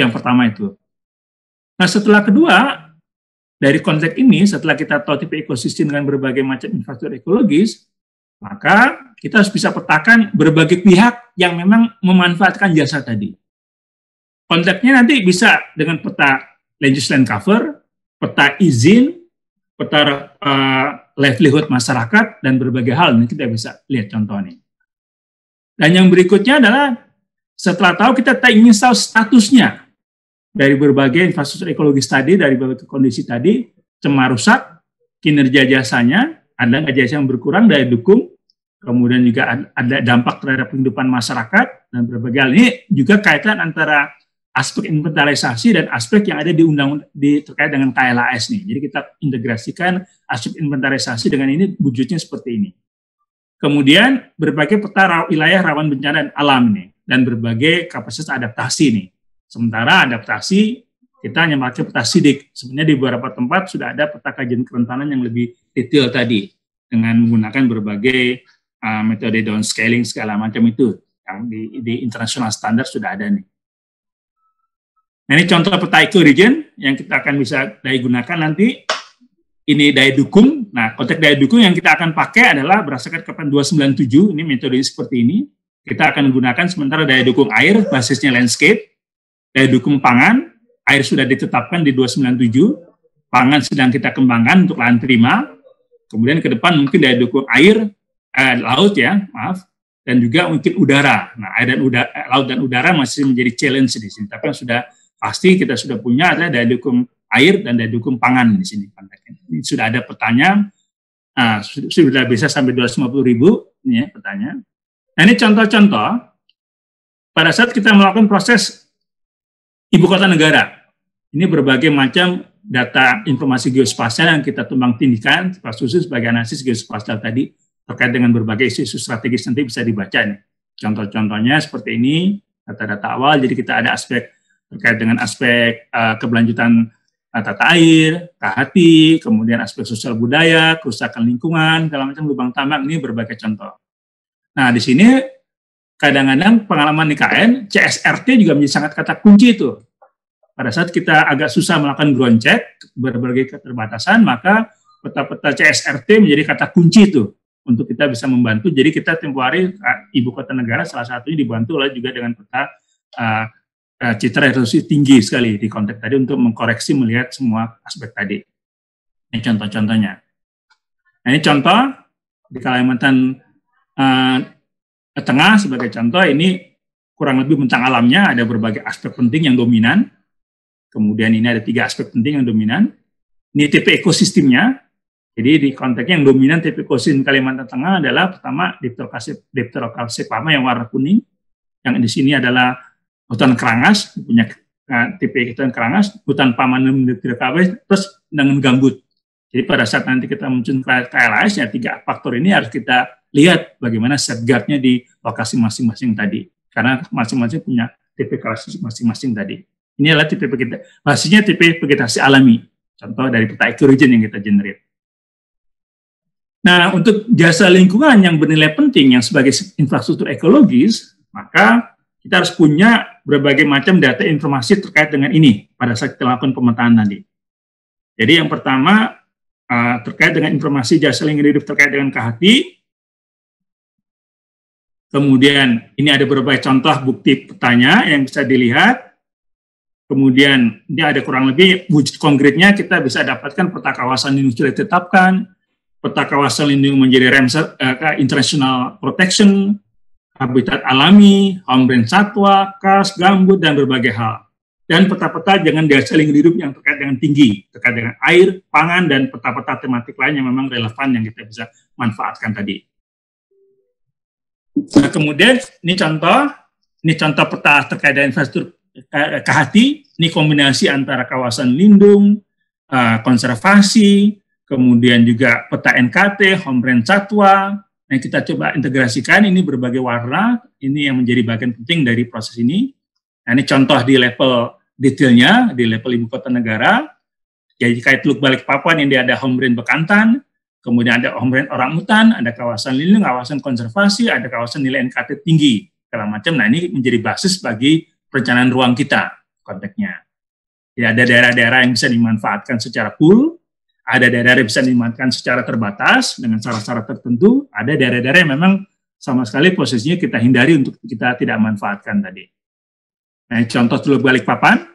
Yang pertama itu. Nah, setelah kedua, dari konteks ini, setelah kita tahu tipe ekosistem dengan berbagai macam infrastruktur ekologis, maka kita harus bisa petakan berbagai pihak yang memang memanfaatkan jasa tadi. Konteksnya nanti bisa dengan peta land cover, peta izin, peta uh, livelihood masyarakat, dan berbagai hal. Ini kita bisa lihat contohnya. Dan yang berikutnya adalah setelah tahu kita ingin tahu statusnya dari berbagai infrastruktur ekologis tadi, dari berbagai kondisi tadi, cemar rusak, kinerja jasanya, ada nggak jasa yang berkurang daya dukung, kemudian juga ada dampak terhadap kehidupan masyarakat, dan berbagai hal. Ini juga kaitan antara aspek inventarisasi dan aspek yang ada di undang di terkait dengan KLAS nih. Jadi kita integrasikan aspek inventarisasi dengan ini wujudnya seperti ini. Kemudian berbagai peta wilayah rawan bencana dan alam nih dan berbagai kapasitas adaptasi nih. Sementara adaptasi kita hanya pakai peta sidik. Sebenarnya di beberapa tempat sudah ada peta kajian kerentanan yang lebih detail tadi dengan menggunakan berbagai uh, metode downscaling segala macam itu yang di, di international standar sudah ada nih. Nah, ini contoh peta ecoregion yang kita akan bisa daya gunakan nanti. Ini daya dukung. Nah, konteks daya dukung yang kita akan pakai adalah berdasarkan kepan 297, ini metodenya seperti ini. Kita akan gunakan sementara daya dukung air, basisnya landscape. Daya dukung pangan, air sudah ditetapkan di 297. Pangan sedang kita kembangkan untuk lahan terima. Kemudian ke depan mungkin daya dukung air, eh, laut ya, maaf, dan juga mungkin udara. Nah, air dan udara, eh, laut dan udara masih menjadi challenge di sini. Tapi sudah pasti kita sudah punya adalah daya dukung air dan daya dukung pangan di sini konteksnya. Sudah ada petanya, nah, sudah bisa sampai 250 ribu ini ya, petanya. Nah ini contoh-contoh pada saat kita melakukan proses ibu kota negara. Ini berbagai macam data informasi geospasial yang kita tumbang tindikan, khusus sebagai analisis geospasial tadi terkait dengan berbagai isu-isu strategis nanti bisa dibaca nih. Contoh-contohnya seperti ini, data-data awal, jadi kita ada aspek terkait dengan aspek uh, keberlanjutan uh, tata air, kahati, kemudian aspek sosial budaya, kerusakan lingkungan, dalam macam lubang tambang ini berbagai contoh. Nah, di sini kadang-kadang pengalaman IKN, CSRT juga menjadi sangat kata kunci itu. Pada saat kita agak susah melakukan ground check, berbagai keterbatasan, maka peta-peta CSRT menjadi kata kunci itu untuk kita bisa membantu. Jadi kita tempuh hari eh, ibu kota negara salah satunya dibantu oleh juga dengan peta uh, Eh, citra resolusi tinggi sekali di konteks tadi untuk mengkoreksi melihat semua aspek tadi. Ini contoh-contohnya. Nah, ini contoh di Kalimantan uh, Tengah sebagai contoh ini kurang lebih tentang alamnya ada berbagai aspek penting yang dominan. Kemudian ini ada tiga aspek penting yang dominan. Ini tipe ekosistemnya. Jadi di konteks yang dominan tipe ekosistem Kalimantan Tengah adalah pertama dipterokasi dipterokasi yang warna kuning. Yang di sini adalah hutan kerangas, punya uh, tipe hutan kerangas, hutan paman terus terus dengan gambut. Jadi pada saat nanti kita muncul KLAS, ya tiga faktor ini harus kita lihat bagaimana safeguardnya di lokasi masing-masing tadi. Karena masing-masing punya tipe klasik masing-masing tadi. Ini adalah tipe kita, basisnya tipe vegetasi alami. Contoh dari peta ekoregion yang kita generate. Nah, untuk jasa lingkungan yang bernilai penting yang sebagai infrastruktur ekologis, maka kita harus punya berbagai macam data informasi terkait dengan ini pada saat kita lakukan pemetaan tadi. Jadi yang pertama eh, terkait dengan informasi jasa lingkungan hidup terkait dengan KHT. Kemudian ini ada beberapa contoh bukti petanya yang bisa dilihat. Kemudian dia ada kurang lebih wujud konkretnya kita bisa dapatkan peta kawasan lindung sudah ditetapkan, peta kawasan lindung menjadi Ramsar uh, International Protection, habitat alami, homben satwa, kas, gambut, dan berbagai hal. Dan peta-peta jangan dasar lingkungan hidup yang terkait dengan tinggi, terkait dengan air, pangan, dan peta-peta tematik lain yang memang relevan yang kita bisa manfaatkan tadi. Nah, kemudian ini contoh, ini contoh peta terkait dengan infrastruktur eh, eh kehati, ini kombinasi antara kawasan lindung, eh, konservasi, kemudian juga peta NKT, hombrain satwa, Nah, kita coba integrasikan ini berbagai warna, ini yang menjadi bagian penting dari proses ini. Nah, ini contoh di level detailnya, di level ibu kota negara. Jadi kait look balik Balikpapan ini ada brand bekantan, kemudian ada brand orang hutan, ada kawasan lindung, kawasan konservasi, ada kawasan nilai NKT tinggi, segala macam. Nah, ini menjadi basis bagi perencanaan ruang kita konteksnya. Ya, ada daerah-daerah yang bisa dimanfaatkan secara full, ada daerah-daerah bisa dimanfaatkan secara terbatas dengan cara-cara tertentu, ada daerah-daerah yang memang sama sekali posisinya kita hindari untuk kita tidak manfaatkan tadi. Nah, contoh balik papan.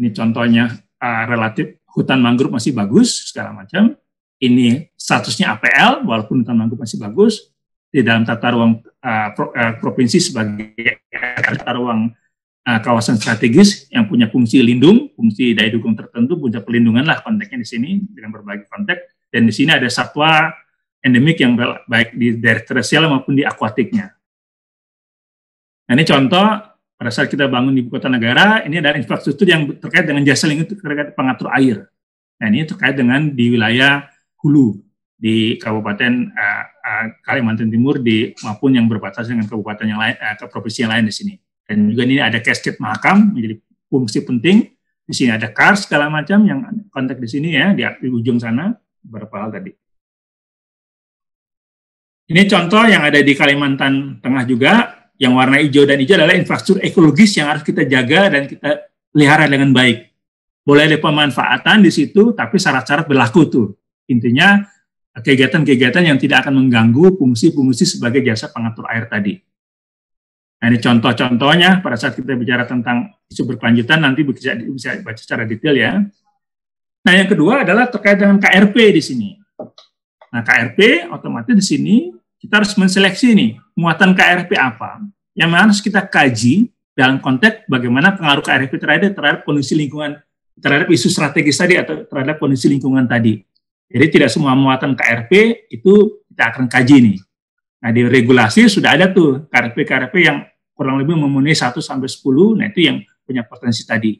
ini contohnya uh, relatif hutan mangrove masih bagus segala macam. Ini statusnya APL walaupun hutan mangrove masih bagus di dalam tata ruang uh, provinsi sebagai tata ruang Nah, kawasan strategis yang punya fungsi lindung, fungsi daya dukung tertentu, punya pelindungan lah konteksnya di sini dengan berbagai konteks. Dan di sini ada satwa endemik yang baik di daerah terestrial maupun di akuatiknya. Nah ini contoh pada saat kita bangun di ibu kota negara, ini adalah infrastruktur yang terkait dengan jasa lingkungan terkait pengatur air. Nah ini terkait dengan di wilayah hulu di Kabupaten uh, uh, Kalimantan Timur di maupun yang berbatasan dengan kabupaten yang lain, uh, provinsi yang lain di sini. Dan juga ini ada cascade makam menjadi fungsi penting. Di sini ada CAR segala macam yang kontak di sini ya, di, ujung sana, beberapa hal tadi. Ini contoh yang ada di Kalimantan Tengah juga, yang warna hijau dan hijau adalah infrastruktur ekologis yang harus kita jaga dan kita pelihara dengan baik. Boleh ada pemanfaatan di situ, tapi syarat-syarat berlaku tuh. Intinya kegiatan-kegiatan yang tidak akan mengganggu fungsi-fungsi sebagai jasa pengatur air tadi. Nah, ini contoh-contohnya pada saat kita bicara tentang isu berkelanjutan nanti bisa dibaca secara detail ya. Nah, yang kedua adalah terkait dengan KRP di sini. Nah, KRP otomatis di sini kita harus menseleksi nih muatan KRP apa yang harus kita kaji dalam konteks bagaimana pengaruh KRP terhadap terhadap kondisi lingkungan terhadap isu strategis tadi atau terhadap kondisi lingkungan tadi. Jadi tidak semua muatan KRP itu kita akan kaji nih. Nah, di regulasi sudah ada tuh KRP-KRP yang kurang lebih memenuhi 1 sampai 10, nah itu yang punya potensi tadi.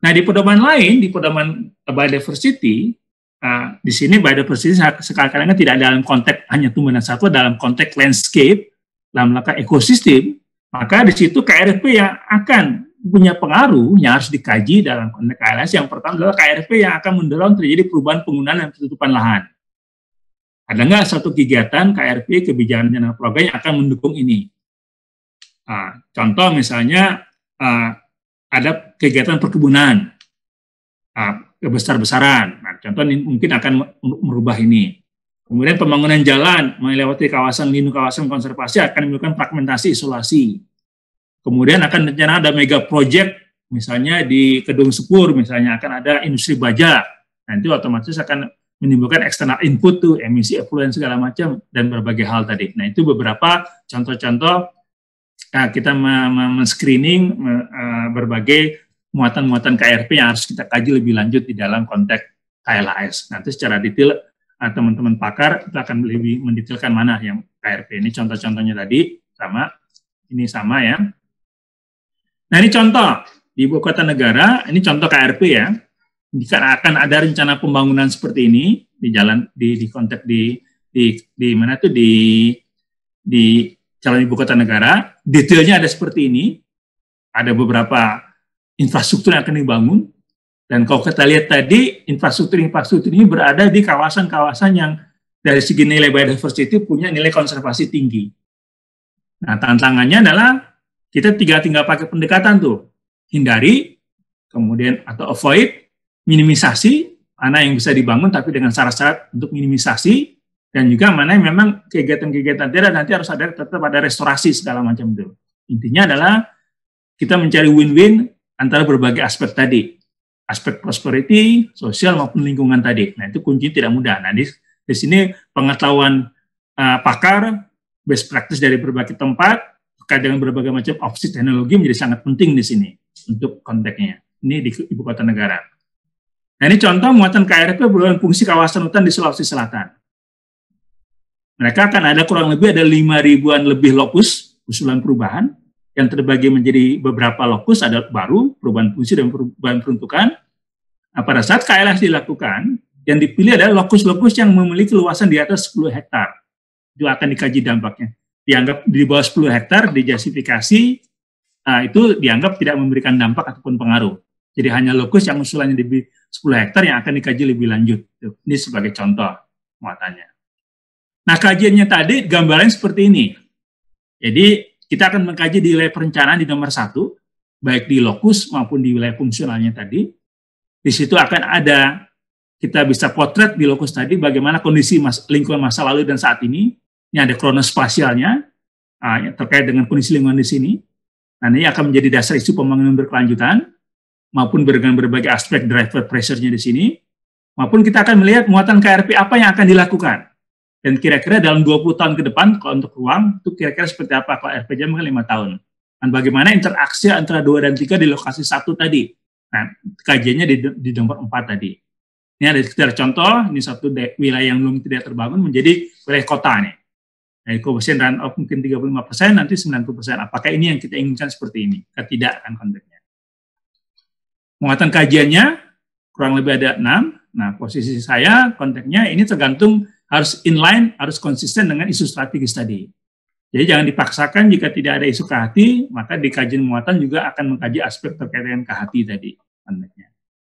Nah, di pedoman lain, di pedoman biodiversity, uh, di sini biodiversity sekarang tidak dalam konteks hanya tumbuhan satwa, dalam konteks landscape, dalam langkah ekosistem, maka di situ KRP yang akan punya pengaruh yang harus dikaji dalam konteks KLS. Yang pertama adalah KRP yang akan mendorong terjadi perubahan penggunaan dan penutupan lahan. Ada nggak satu kegiatan KRP kebijakan dan program yang akan mendukung ini? Nah, contoh misalnya uh, ada kegiatan perkebunan uh, ah, besar-besaran. Nah, contoh ini mungkin akan merubah ini. Kemudian pembangunan jalan melewati kawasan lindung kawasan konservasi akan menimbulkan fragmentasi isolasi. Kemudian akan rencana ada mega project misalnya di Kedung Sepur misalnya akan ada industri baja. Nanti otomatis akan menimbulkan eksternal input tuh emisi effluent segala macam dan berbagai hal tadi. Nah, itu beberapa contoh-contoh Nah, kita men-screening eh, berbagai muatan-muatan KRP yang harus kita kaji lebih lanjut di dalam konteks KLAS Nanti secara detail eh, teman-teman pakar kita akan lebih mendetailkan mana yang KRP. Ini contoh-contohnya tadi sama, ini sama ya. Nah ini contoh di ibu kota negara, ini contoh KRP ya. Jika akan ada rencana pembangunan seperti ini di jalan di, di konteks di di di mana tuh di di calon ibu kota negara. Detailnya ada seperti ini. Ada beberapa infrastruktur yang akan dibangun. Dan kalau kita lihat tadi, infrastruktur-infrastruktur ini berada di kawasan-kawasan yang dari segi nilai biodiversity punya nilai konservasi tinggi. Nah, tantangannya adalah kita tinggal tinggal pakai pendekatan tuh. Hindari, kemudian atau avoid, minimisasi, mana yang bisa dibangun tapi dengan syarat-syarat untuk minimisasi, dan juga mana yang memang kegiatan-kegiatan daerah nanti harus ada tetap ada restorasi segala macam itu. Intinya adalah kita mencari win-win antara berbagai aspek tadi. Aspek prosperity, sosial maupun lingkungan tadi. Nah itu kunci tidak mudah. Nah di, di sini pengetahuan uh, pakar, best practice dari berbagai tempat, terkait dengan berbagai macam opsi teknologi menjadi sangat penting di sini untuk konteksnya. Ini di ibu kota negara. Nah ini contoh muatan KRP berhubungan fungsi kawasan hutan di Sulawesi Selatan mereka akan ada kurang lebih ada lima ribuan lebih lokus usulan perubahan yang terbagi menjadi beberapa lokus ada baru perubahan fungsi dan perubahan peruntukan. Nah, pada saat KLS dilakukan, yang dipilih adalah lokus-lokus yang memiliki luasan di atas 10 hektar. Itu akan dikaji dampaknya. Dianggap di bawah 10 hektar dijustifikasi nah, itu dianggap tidak memberikan dampak ataupun pengaruh. Jadi hanya lokus yang usulannya di 10 hektar yang akan dikaji lebih lanjut. Ini sebagai contoh muatannya. Nah, kajiannya tadi gambarannya seperti ini. Jadi, kita akan mengkaji di wilayah perencanaan di nomor satu, baik di lokus maupun di wilayah fungsionalnya tadi. Di situ akan ada, kita bisa potret di lokus tadi bagaimana kondisi mas, lingkungan masa lalu dan saat ini. Ini ada kronospasialnya, ah, terkait dengan kondisi lingkungan di sini. Nah, ini akan menjadi dasar isu pembangunan berkelanjutan, maupun dengan berbagai aspek driver pressure-nya di sini, maupun kita akan melihat muatan KRP apa yang akan dilakukan dan kira-kira dalam 20 tahun ke depan kalau untuk ruang itu kira-kira seperti apa? Kalau RPJ mungkin lima tahun. Dan bagaimana interaksi antara dua dan tiga di lokasi satu tadi? Nah, kajiannya di, di nomor empat tadi. Ini ada sekitar contoh, ini satu wilayah yang belum tidak terbangun menjadi wilayah kota nih. Nah, koefisien run off mungkin 35 persen, nanti 90 persen. Apakah ini yang kita inginkan seperti ini? Tidak kan konteksnya. Muatan kajiannya kurang lebih ada 6. Nah, posisi saya konteksnya ini tergantung harus inline, harus konsisten dengan isu strategis tadi. Jadi jangan dipaksakan jika tidak ada isu kehati, maka di kajian muatan juga akan mengkaji aspek terkait dengan kehati hati tadi.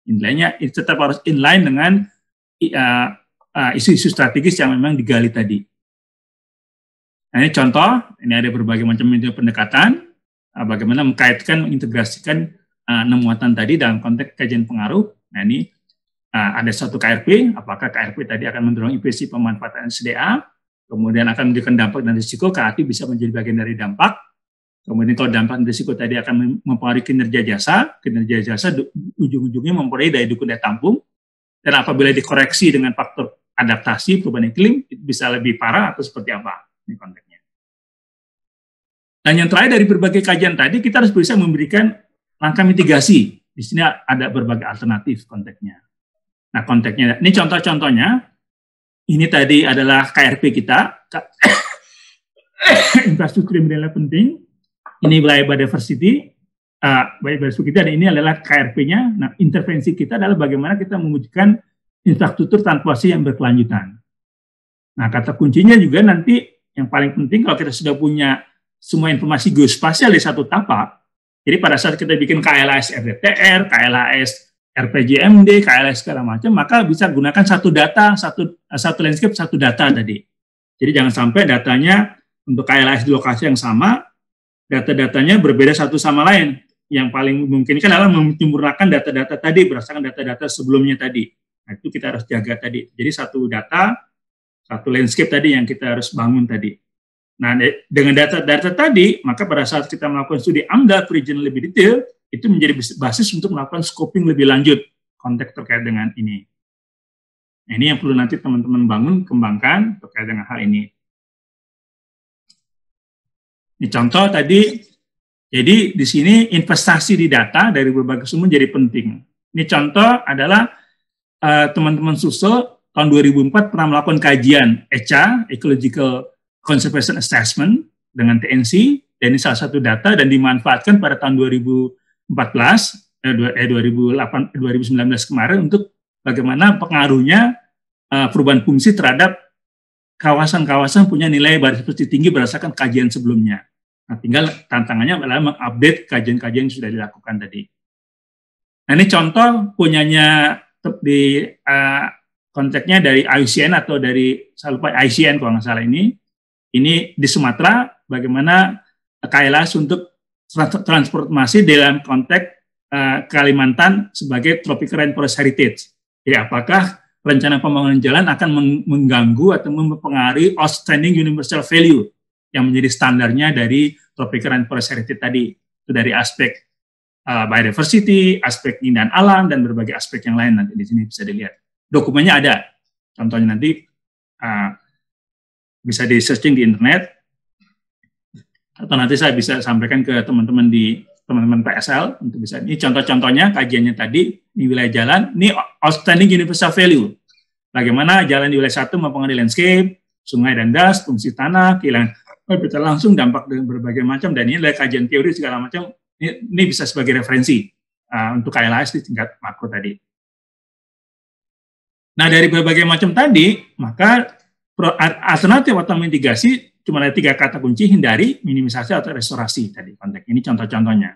Intinya tetap harus inline dengan uh, uh, isu-isu strategis yang memang digali tadi. Nah, ini contoh, ini ada berbagai macam pendekatan, uh, bagaimana mengkaitkan, mengintegrasikan uh, muatan tadi dalam konteks kajian pengaruh. Nah, ini Nah, ada satu KRP, apakah KRP tadi akan mendorong investasi pemanfaatan SDA, kemudian akan memberikan dampak dan risiko, KRP bisa menjadi bagian dari dampak. Kemudian kalau dampak dan risiko tadi akan mempengaruhi kinerja jasa, kinerja jasa ujung-ujungnya mempengaruhi daya dukung daya tampung, dan apabila dikoreksi dengan faktor adaptasi perubahan iklim, bisa lebih parah atau seperti apa ini konteksnya. Dan yang terakhir dari berbagai kajian tadi, kita harus bisa memberikan langkah mitigasi. Di sini ada berbagai alternatif konteksnya Nah, konteksnya. Ini contoh-contohnya. Ini tadi adalah KRP kita, [coughs] infrastruktur yang adalah penting. Ini wilayah biodiversity, uh, biodiversity kita, dan ini adalah KRP-nya. Nah, intervensi kita adalah bagaimana kita mewujudkan infrastruktur transportasi yang berkelanjutan. Nah, kata kuncinya juga nanti yang paling penting kalau kita sudah punya semua informasi geospasial di satu tapak, jadi pada saat kita bikin KLAS RDTR, KLAS RPJMD, KLS segala macam, maka bisa gunakan satu data, satu eh, satu landscape, satu data tadi. Jadi jangan sampai datanya untuk KLS di lokasi yang sama, data-datanya berbeda satu sama lain. Yang paling mungkin kan adalah menyempurnakan data-data tadi berdasarkan data-data sebelumnya tadi. Nah, itu kita harus jaga tadi. Jadi satu data, satu landscape tadi yang kita harus bangun tadi. Nah, dengan data-data tadi, maka pada saat kita melakukan studi AMDAL perizinan lebih detail, itu menjadi basis untuk melakukan scoping lebih lanjut konteks terkait dengan ini. Nah, ini yang perlu nanti teman-teman bangun, kembangkan terkait dengan hal ini. Ini contoh tadi, jadi di sini investasi di data dari berbagai sumber jadi penting. Ini contoh adalah eh, teman-teman uh, susul tahun 2004 pernah melakukan kajian ECA, Ecological Conservation Assessment, dengan TNC, dan ini salah satu data dan dimanfaatkan pada tahun 2000 eh, 2008 2019 eh, kemarin untuk bagaimana pengaruhnya uh, perubahan fungsi terhadap kawasan-kawasan punya nilai biodiversity tinggi berdasarkan kajian sebelumnya. Nah, tinggal tantangannya adalah mengupdate kajian-kajian yang sudah dilakukan tadi. Nah, ini contoh punyanya di uh, eh, konteksnya dari IUCN atau dari saya lupa ICN kalau nggak salah ini. Ini di Sumatera bagaimana KLAS untuk transformasi dalam konteks uh, Kalimantan sebagai tropical rainforest heritage. Jadi apakah rencana pembangunan jalan akan mengganggu atau mempengaruhi outstanding universal value yang menjadi standarnya dari tropical rainforest heritage tadi itu dari aspek uh, biodiversity, aspek keindahan alam dan berbagai aspek yang lain nanti di sini bisa dilihat. Dokumennya ada, contohnya nanti uh, bisa di searching di internet atau nanti saya bisa sampaikan ke teman-teman di teman-teman PSL untuk bisa ini contoh-contohnya kajiannya tadi di wilayah jalan ini outstanding universal value bagaimana jalan di wilayah satu mempengaruhi landscape sungai dan das fungsi tanah kilang oh, berbicara langsung dampak dengan berbagai macam dan ini dari kajian teori segala macam ini, ini bisa sebagai referensi uh, untuk KLAS di tingkat makro tadi nah dari berbagai macam tadi maka Alternatif atau mitigasi cuma ada tiga kata kunci, hindari, minimisasi, atau restorasi tadi konteks. Ini contoh-contohnya.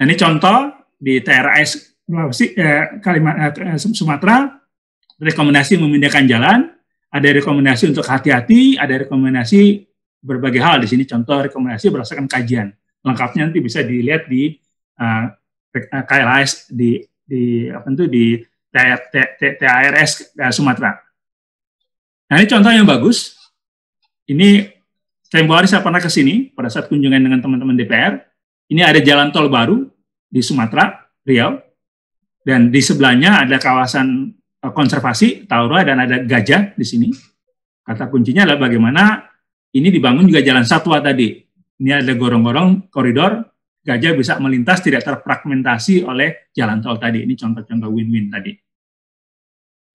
Nah, ini contoh di TRS eh, Kalimantan, eh, eh, Sumatera, rekomendasi memindahkan jalan, ada rekomendasi untuk hati-hati, ada rekomendasi berbagai hal di sini. Contoh rekomendasi berdasarkan kajian. Lengkapnya nanti bisa dilihat di uh, KLS di di apa itu di TARS Sumatera. Nah ini contoh yang bagus. Ini tempo hari saya pernah ke sini pada saat kunjungan dengan teman-teman DPR. Ini ada jalan tol baru di Sumatera, Riau. Dan di sebelahnya ada kawasan eh, konservasi, Taurua dan ada gajah di sini. Kata kuncinya adalah bagaimana ini dibangun juga jalan satwa tadi. Ini ada gorong-gorong, koridor, gajah bisa melintas tidak terfragmentasi oleh jalan tol tadi. Ini contoh-contoh win-win tadi.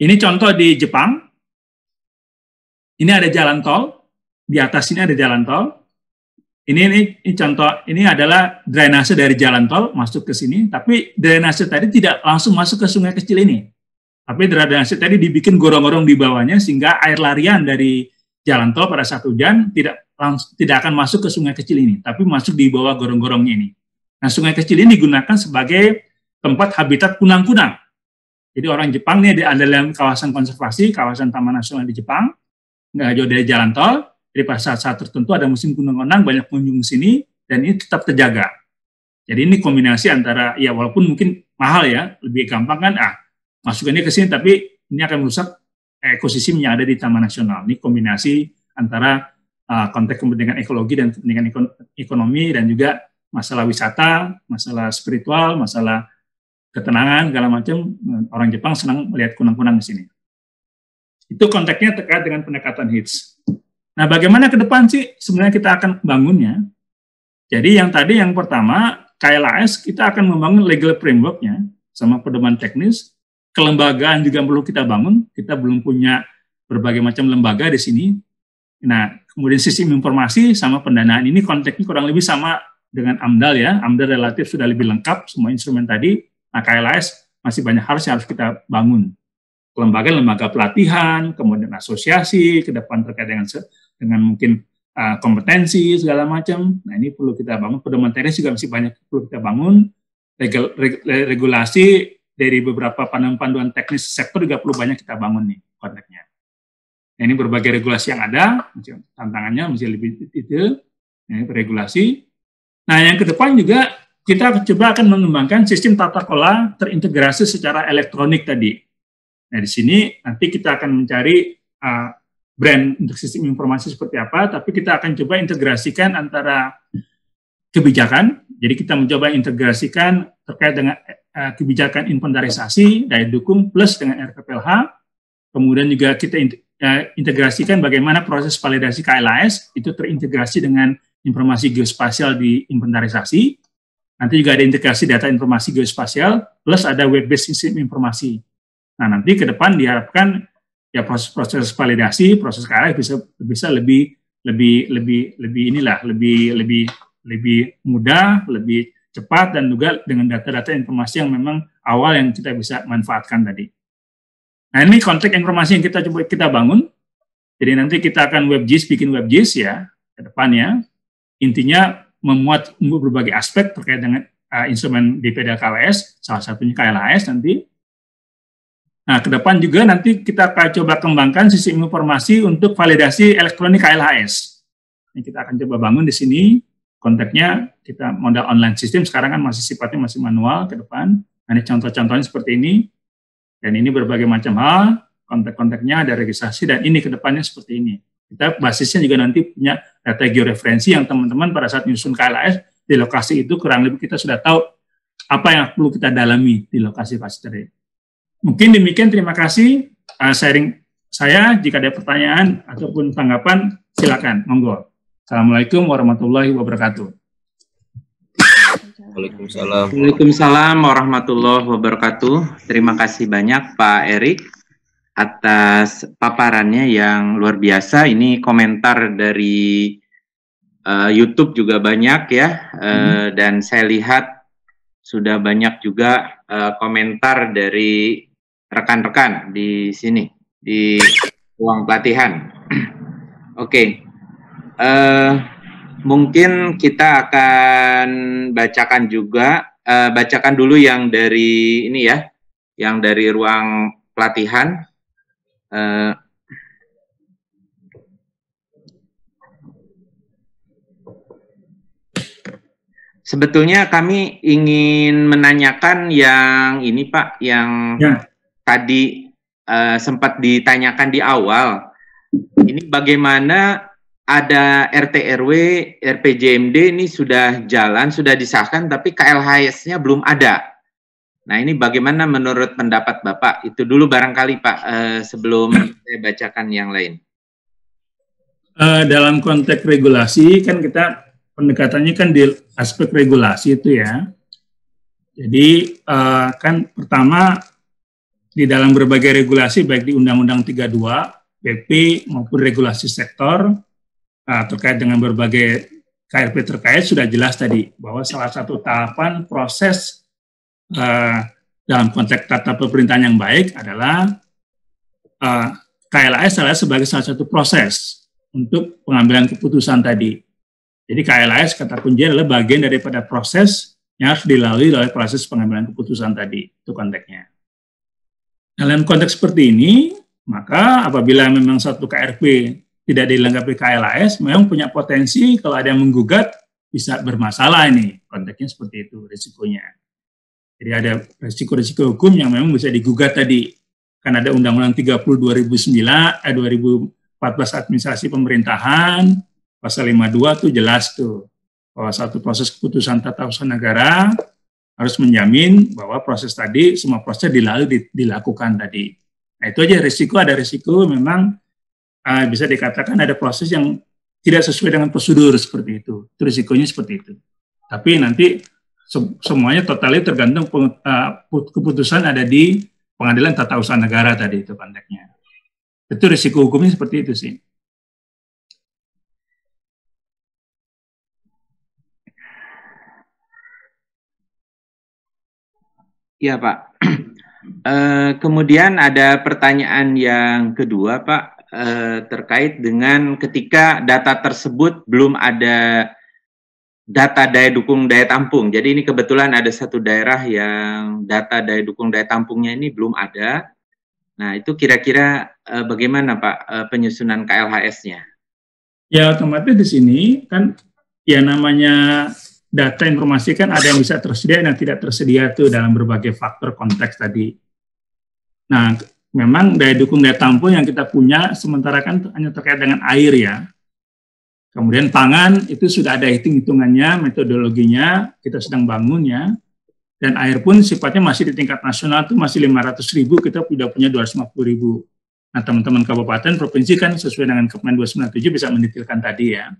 Ini contoh di Jepang, ini ada jalan tol, di atas ini ada jalan tol. Ini, ini, ini contoh, ini adalah drainase dari jalan tol masuk ke sini, tapi drainase tadi tidak langsung masuk ke sungai kecil ini. Tapi drainase tadi dibikin gorong-gorong di bawahnya sehingga air larian dari jalan tol pada saat hujan tidak langsung, tidak akan masuk ke sungai kecil ini, tapi masuk di bawah gorong-gorongnya ini. Nah, sungai kecil ini digunakan sebagai tempat habitat kunang-kunang. Jadi orang Jepang ini ada dalam kawasan konservasi, kawasan taman nasional di Jepang nggak jauh dari jalan tol, jadi pada saat-saat tertentu ada musim gunung onang, banyak pengunjung sini, dan ini tetap terjaga. Jadi ini kombinasi antara, ya walaupun mungkin mahal ya, lebih gampang kan, ah masukannya ke sini, tapi ini akan merusak ekosistem yang ada di Taman Nasional. Ini kombinasi antara uh, konteks kepentingan ekologi dan kepentingan ekonomi, dan juga masalah wisata, masalah spiritual, masalah ketenangan, segala macam. Orang Jepang senang melihat kunang-kunang di sini. Itu konteksnya terkait dengan pendekatan HITS. Nah, bagaimana ke depan sih sebenarnya kita akan bangunnya? Jadi yang tadi yang pertama, KLAS kita akan membangun legal frameworknya sama pedoman teknis. Kelembagaan juga perlu kita bangun. Kita belum punya berbagai macam lembaga di sini. Nah, kemudian sisi informasi sama pendanaan ini konteksnya kurang lebih sama dengan AMDAL ya. AMDAL relatif sudah lebih lengkap semua instrumen tadi. Nah, KLAS masih banyak harus harus kita bangun lembaga-lembaga pelatihan, kemudian asosiasi, ke depan terkait dengan dengan mungkin uh, kompetensi segala macam. Nah ini perlu kita bangun. Pedoman teknis juga masih banyak perlu kita bangun. Regul, reg, regulasi dari beberapa panduan-panduan teknis sektor juga perlu banyak kita bangun nih konteksnya. Nah, ini berbagai regulasi yang ada, tantangannya mesti lebih detail. Nah, ini regulasi. Nah, yang ke depan juga kita coba akan mengembangkan sistem tata kelola terintegrasi secara elektronik tadi. Nah, di sini nanti kita akan mencari uh, brand untuk sistem informasi seperti apa, tapi kita akan coba integrasikan antara kebijakan. Jadi kita mencoba integrasikan terkait dengan uh, kebijakan inventarisasi daya dukung plus dengan RPPLH. Kemudian juga kita uh, integrasikan bagaimana proses validasi KLAS itu terintegrasi dengan informasi geospasial di inventarisasi. Nanti juga ada integrasi data informasi geospasial plus ada web-based sistem informasi. Nah, nanti ke depan diharapkan ya proses-proses validasi, proses KRF bisa bisa lebih lebih lebih lebih inilah lebih lebih lebih mudah, lebih cepat dan juga dengan data-data informasi yang memang awal yang kita bisa manfaatkan tadi. Nah, ini konteks informasi yang kita coba kita bangun. Jadi nanti kita akan WebGIS bikin WebGIS ya ke depannya. Intinya memuat berbagai aspek terkait dengan uh, instrumen di PDKLS, salah satunya KLHS nanti Nah, ke depan juga nanti kita akan coba kembangkan sisi informasi untuk validasi elektronik KLHS. ini kita akan coba bangun di sini, kontaknya kita modal online sistem sekarang kan masih sifatnya masih manual ke depan. Nah, ini contoh-contohnya seperti ini. Dan ini berbagai macam hal, kontak-kontaknya ada registrasi dan ini ke depannya seperti ini. Kita basisnya juga nanti punya data georeferensi yang teman-teman pada saat nyusun KLHS di lokasi itu kurang lebih kita sudah tahu apa yang perlu kita dalami di lokasi fasilitasi Mungkin demikian, terima kasih uh, sharing saya. Jika ada pertanyaan ataupun tanggapan, silakan. Monggo. Assalamualaikum warahmatullahi wabarakatuh. Waalaikumsalam. Waalaikumsalam warahmatullahi wabarakatuh. Terima kasih banyak Pak Erik atas paparannya yang luar biasa. Ini komentar dari uh, YouTube juga banyak ya, uh, hmm. dan saya lihat sudah banyak juga uh, komentar dari rekan-rekan di sini di ruang pelatihan. [clears throat] Oke, okay. uh, eh, mungkin kita akan bacakan juga uh, bacakan dulu yang dari ini ya, yang dari ruang pelatihan. Uh, Sebetulnya kami ingin menanyakan yang ini Pak, yang ya tadi uh, sempat ditanyakan di awal, ini bagaimana ada RT RW, RPJMD ini sudah jalan, sudah disahkan, tapi KLHS-nya belum ada. Nah ini bagaimana menurut pendapat Bapak? Itu dulu barangkali Pak uh, sebelum saya bacakan yang lain. Uh, dalam konteks regulasi kan kita pendekatannya kan di aspek regulasi itu ya. Jadi uh, kan pertama di dalam berbagai regulasi baik di Undang-Undang 32 PP maupun regulasi sektor uh, terkait dengan berbagai KRP terkait sudah jelas tadi bahwa salah satu tahapan proses uh, dalam konteks tata pemerintahan yang baik adalah uh, eh, KLAS adalah sebagai salah satu proses untuk pengambilan keputusan tadi. Jadi KLAS kata kunci adalah bagian daripada proses yang harus dilalui oleh proses pengambilan keputusan tadi. Itu konteksnya. Nah, dalam konteks seperti ini, maka apabila memang satu KRP tidak dilengkapi KLAS, memang punya potensi kalau ada yang menggugat bisa bermasalah ini. Konteksnya seperti itu risikonya. Jadi ada risiko-risiko hukum yang memang bisa digugat tadi. Kan ada Undang-Undang 30 2009, eh, 2014 Administrasi Pemerintahan, pasal 52 tuh jelas tuh bahwa satu proses keputusan tata usaha negara harus menjamin bahwa proses tadi semua proses dilalu dilakukan tadi. Nah, itu aja risiko ada risiko memang uh, bisa dikatakan ada proses yang tidak sesuai dengan prosedur seperti itu. Itu risikonya seperti itu. Tapi nanti se semuanya totalnya tergantung uh, keputusan ada di pengadilan tata usaha negara tadi itu konteksnya. Itu risiko hukumnya seperti itu sih. Iya Pak. Uh, [clears throat] kemudian ada pertanyaan yang kedua Pak uh, terkait dengan ketika data tersebut belum ada data daya dukung daya tampung. Jadi ini kebetulan ada satu daerah yang data daya dukung daya tampungnya ini belum ada. Nah itu kira-kira eh, bagaimana Pak penyusunan KLHS-nya? Ya otomatis di sini kan ya namanya data informasi kan ada yang bisa tersedia dan tidak tersedia itu dalam berbagai faktor konteks tadi. Nah, memang daya dukung daya tampung yang kita punya sementara kan hanya terkait dengan air ya. Kemudian pangan itu sudah ada hitung-hitungannya, metodologinya, kita sedang bangunnya, Dan air pun sifatnya masih di tingkat nasional itu masih 500 ribu, kita sudah punya 250 ribu. Nah, teman-teman kabupaten, provinsi kan sesuai dengan Kepmen 297 bisa mendetailkan tadi ya.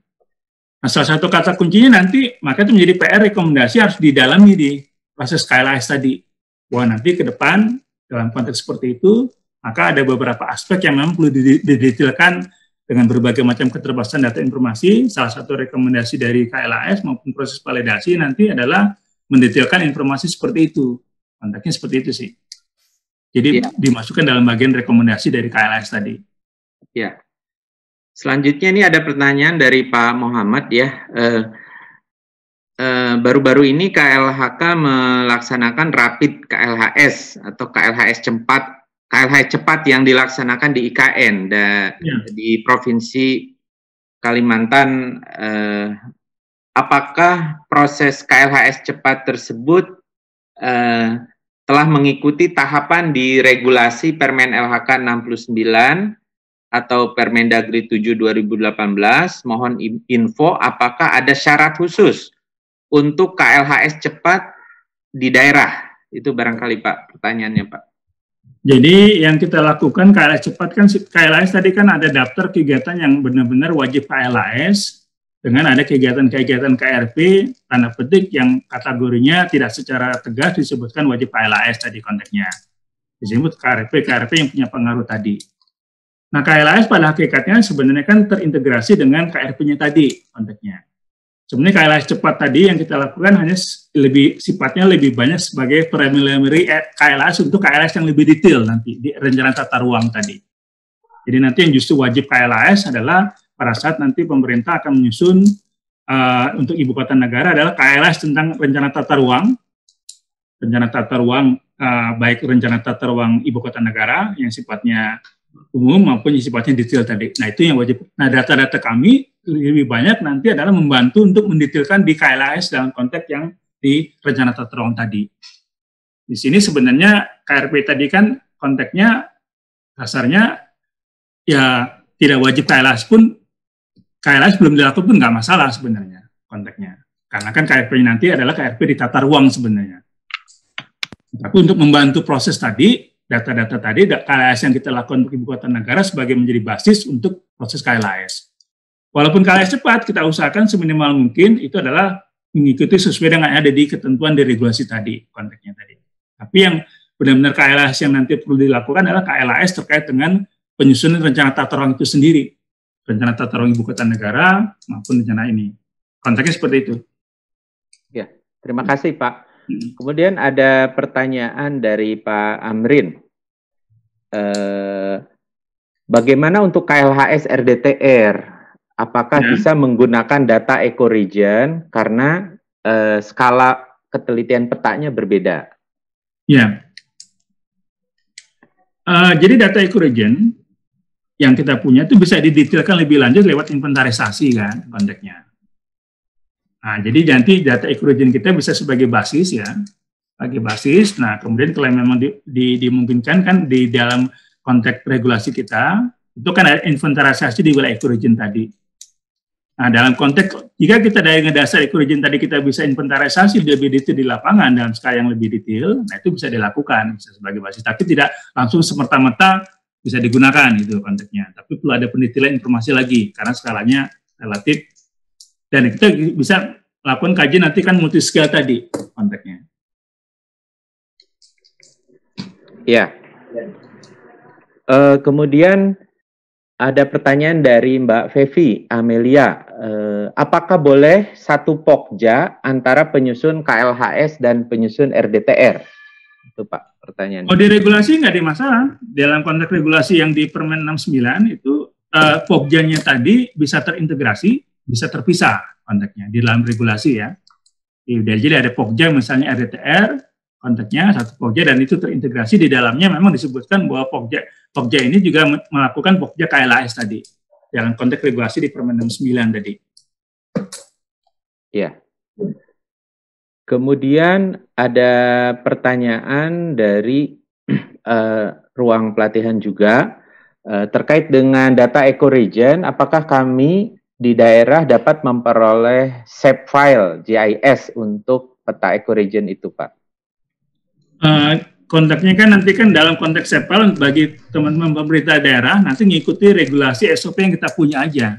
Nah, salah satu kata kuncinya nanti, maka itu menjadi PR rekomendasi harus didalami di proses KLAS tadi. Wah, nanti ke depan dalam konteks seperti itu, maka ada beberapa aspek yang memang perlu didetailkan dengan berbagai macam keterbatasan data informasi. Salah satu rekomendasi dari KLAS maupun proses validasi nanti adalah mendetailkan informasi seperti itu. konteksnya seperti itu sih. Jadi ya. dimasukkan dalam bagian rekomendasi dari KLAS tadi. Ya, Selanjutnya ini ada pertanyaan dari Pak Muhammad ya. Eh, eh, baru-baru ini KLHK melaksanakan rapid KLHS atau KLHS cepat KLHS cepat yang dilaksanakan di IKN da, ya. di provinsi Kalimantan. Eh, apakah proses KLHS cepat tersebut eh, telah mengikuti tahapan di regulasi Permen LHK 69 atau Permendagri 7 2018, mohon info apakah ada syarat khusus untuk KLHS cepat di daerah? Itu barangkali Pak pertanyaannya Pak. Jadi yang kita lakukan KLHS cepat kan KLHS tadi kan ada daftar kegiatan yang benar-benar wajib KLHS dengan ada kegiatan-kegiatan KRP tanda petik yang kategorinya tidak secara tegas disebutkan wajib KLHS tadi konteksnya. Disebut KRP, KRP yang punya pengaruh tadi. Nah, KLAS pada hakikatnya sebenarnya kan terintegrasi dengan KRP-nya tadi konteksnya. Sebenarnya KLAS cepat tadi yang kita lakukan hanya lebih sifatnya lebih banyak sebagai preliminary eh, KLAS untuk KLAS yang lebih detail nanti di rencana tata ruang tadi. Jadi nanti yang justru wajib KLAS adalah pada saat nanti pemerintah akan menyusun uh, untuk ibu kota negara adalah KLAS tentang rencana tata ruang, rencana tata ruang uh, baik rencana tata ruang ibu kota negara yang sifatnya umum maupun yang sifatnya detail tadi. Nah itu yang wajib. Nah data-data kami lebih banyak nanti adalah membantu untuk mendetailkan di KLAS dalam konteks yang di rencana tata ruang tadi. Di sini sebenarnya KRP tadi kan konteksnya dasarnya ya tidak wajib KLAS pun KLAS belum dilakukan pun nggak masalah sebenarnya konteksnya. Karena kan KRP nanti adalah KRP di tata ruang sebenarnya. Tapi untuk membantu proses tadi, data-data tadi, KLAS yang kita lakukan untuk ibu kota negara sebagai menjadi basis untuk proses KLAS. Walaupun KLAS cepat, kita usahakan seminimal mungkin itu adalah mengikuti sesuai dengan ada di ketentuan di regulasi tadi, konteksnya tadi. Tapi yang benar-benar KLAS yang nanti perlu dilakukan adalah KLAS terkait dengan penyusunan rencana tata ruang itu sendiri. Rencana tata ruang ibu kota negara maupun rencana ini. Konteksnya seperti itu. Ya, terima kasih Pak. Kemudian ada pertanyaan dari Pak Amrin. Eh, bagaimana untuk KLHS RDTR? Apakah hmm. bisa menggunakan data ecoregion karena eh, skala ketelitian petanya berbeda? Ya. Uh, jadi data ecoregion yang kita punya itu bisa didetailkan lebih lanjut lewat inventarisasi kan konteksnya. Nah, jadi nanti data ekologen kita bisa sebagai basis ya, sebagai basis. Nah, kemudian kalau memang di, di, dimungkinkan kan di dalam konteks regulasi kita, itu kan ada inventarisasi di wilayah ekologen tadi. Nah, dalam konteks jika kita dari dasar ekologen tadi kita bisa inventarisasi lebih detail di lapangan dalam skala yang lebih detail, nah itu bisa dilakukan bisa sebagai basis, tapi tidak langsung semerta-merta bisa digunakan itu konteksnya. Tapi perlu ada penelitian informasi lagi karena skalanya relatif dan kita bisa lakukan kajian nanti kan multi scale tadi konteksnya. Ya. Uh, eh, kemudian ada pertanyaan dari Mbak Fevi Amelia, uh, apakah boleh satu pokja antara penyusun KLHS dan penyusun RDTR? Itu Pak pertanyaan. Oh, di regulasi nggak ada masalah. Dalam konteks regulasi yang di Permen 69 itu uh, pokjanya tadi bisa terintegrasi bisa terpisah kontaknya di dalam regulasi ya. Jadi ada pokja misalnya RTR kontaknya satu pokja dan itu terintegrasi di dalamnya memang disebutkan bahwa pokja pokja ini juga melakukan pokja KLAS tadi dalam konteks regulasi di Permen 9 tadi. Ya. Kemudian ada pertanyaan dari uh, [clears throat] ruang pelatihan juga uh, terkait dengan data ecoregion. Apakah kami di daerah dapat memperoleh shape file GIS untuk peta ecoregion itu, Pak? Uh, kontaknya kan nanti kan dalam konteks shape file bagi teman-teman pemerintah daerah nanti mengikuti regulasi SOP yang kita punya aja.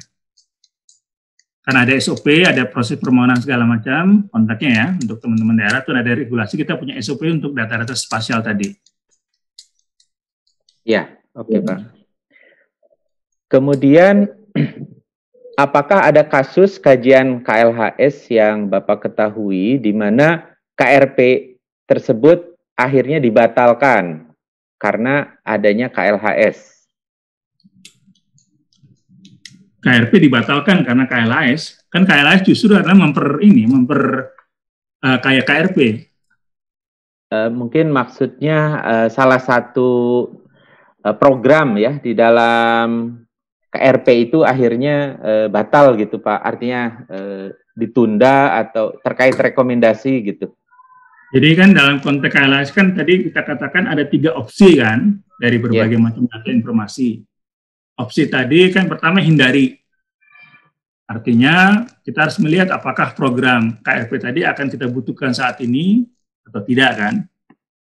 Karena ada SOP, ada proses permohonan segala macam, kontaknya ya untuk teman-teman daerah itu ada regulasi kita punya SOP untuk data-data spasial tadi. Ya, oke okay, ya. Pak. Kemudian [clears throat] apakah ada kasus kajian KLHS yang Bapak ketahui di mana KRP tersebut akhirnya dibatalkan karena adanya KLHS? KRP dibatalkan karena KLHS. Kan KLHS justru adalah memper ini, memper uh, kayak KRP. Uh, eh, mungkin maksudnya uh, salah satu uh, program ya di dalam KRP itu akhirnya e, batal gitu Pak, artinya e, ditunda atau terkait rekomendasi gitu. Jadi kan dalam konteks KLS kan tadi kita katakan ada tiga opsi kan dari berbagai yeah. macam data informasi. Opsi tadi kan pertama hindari. Artinya kita harus melihat apakah program KRP tadi akan kita butuhkan saat ini atau tidak kan.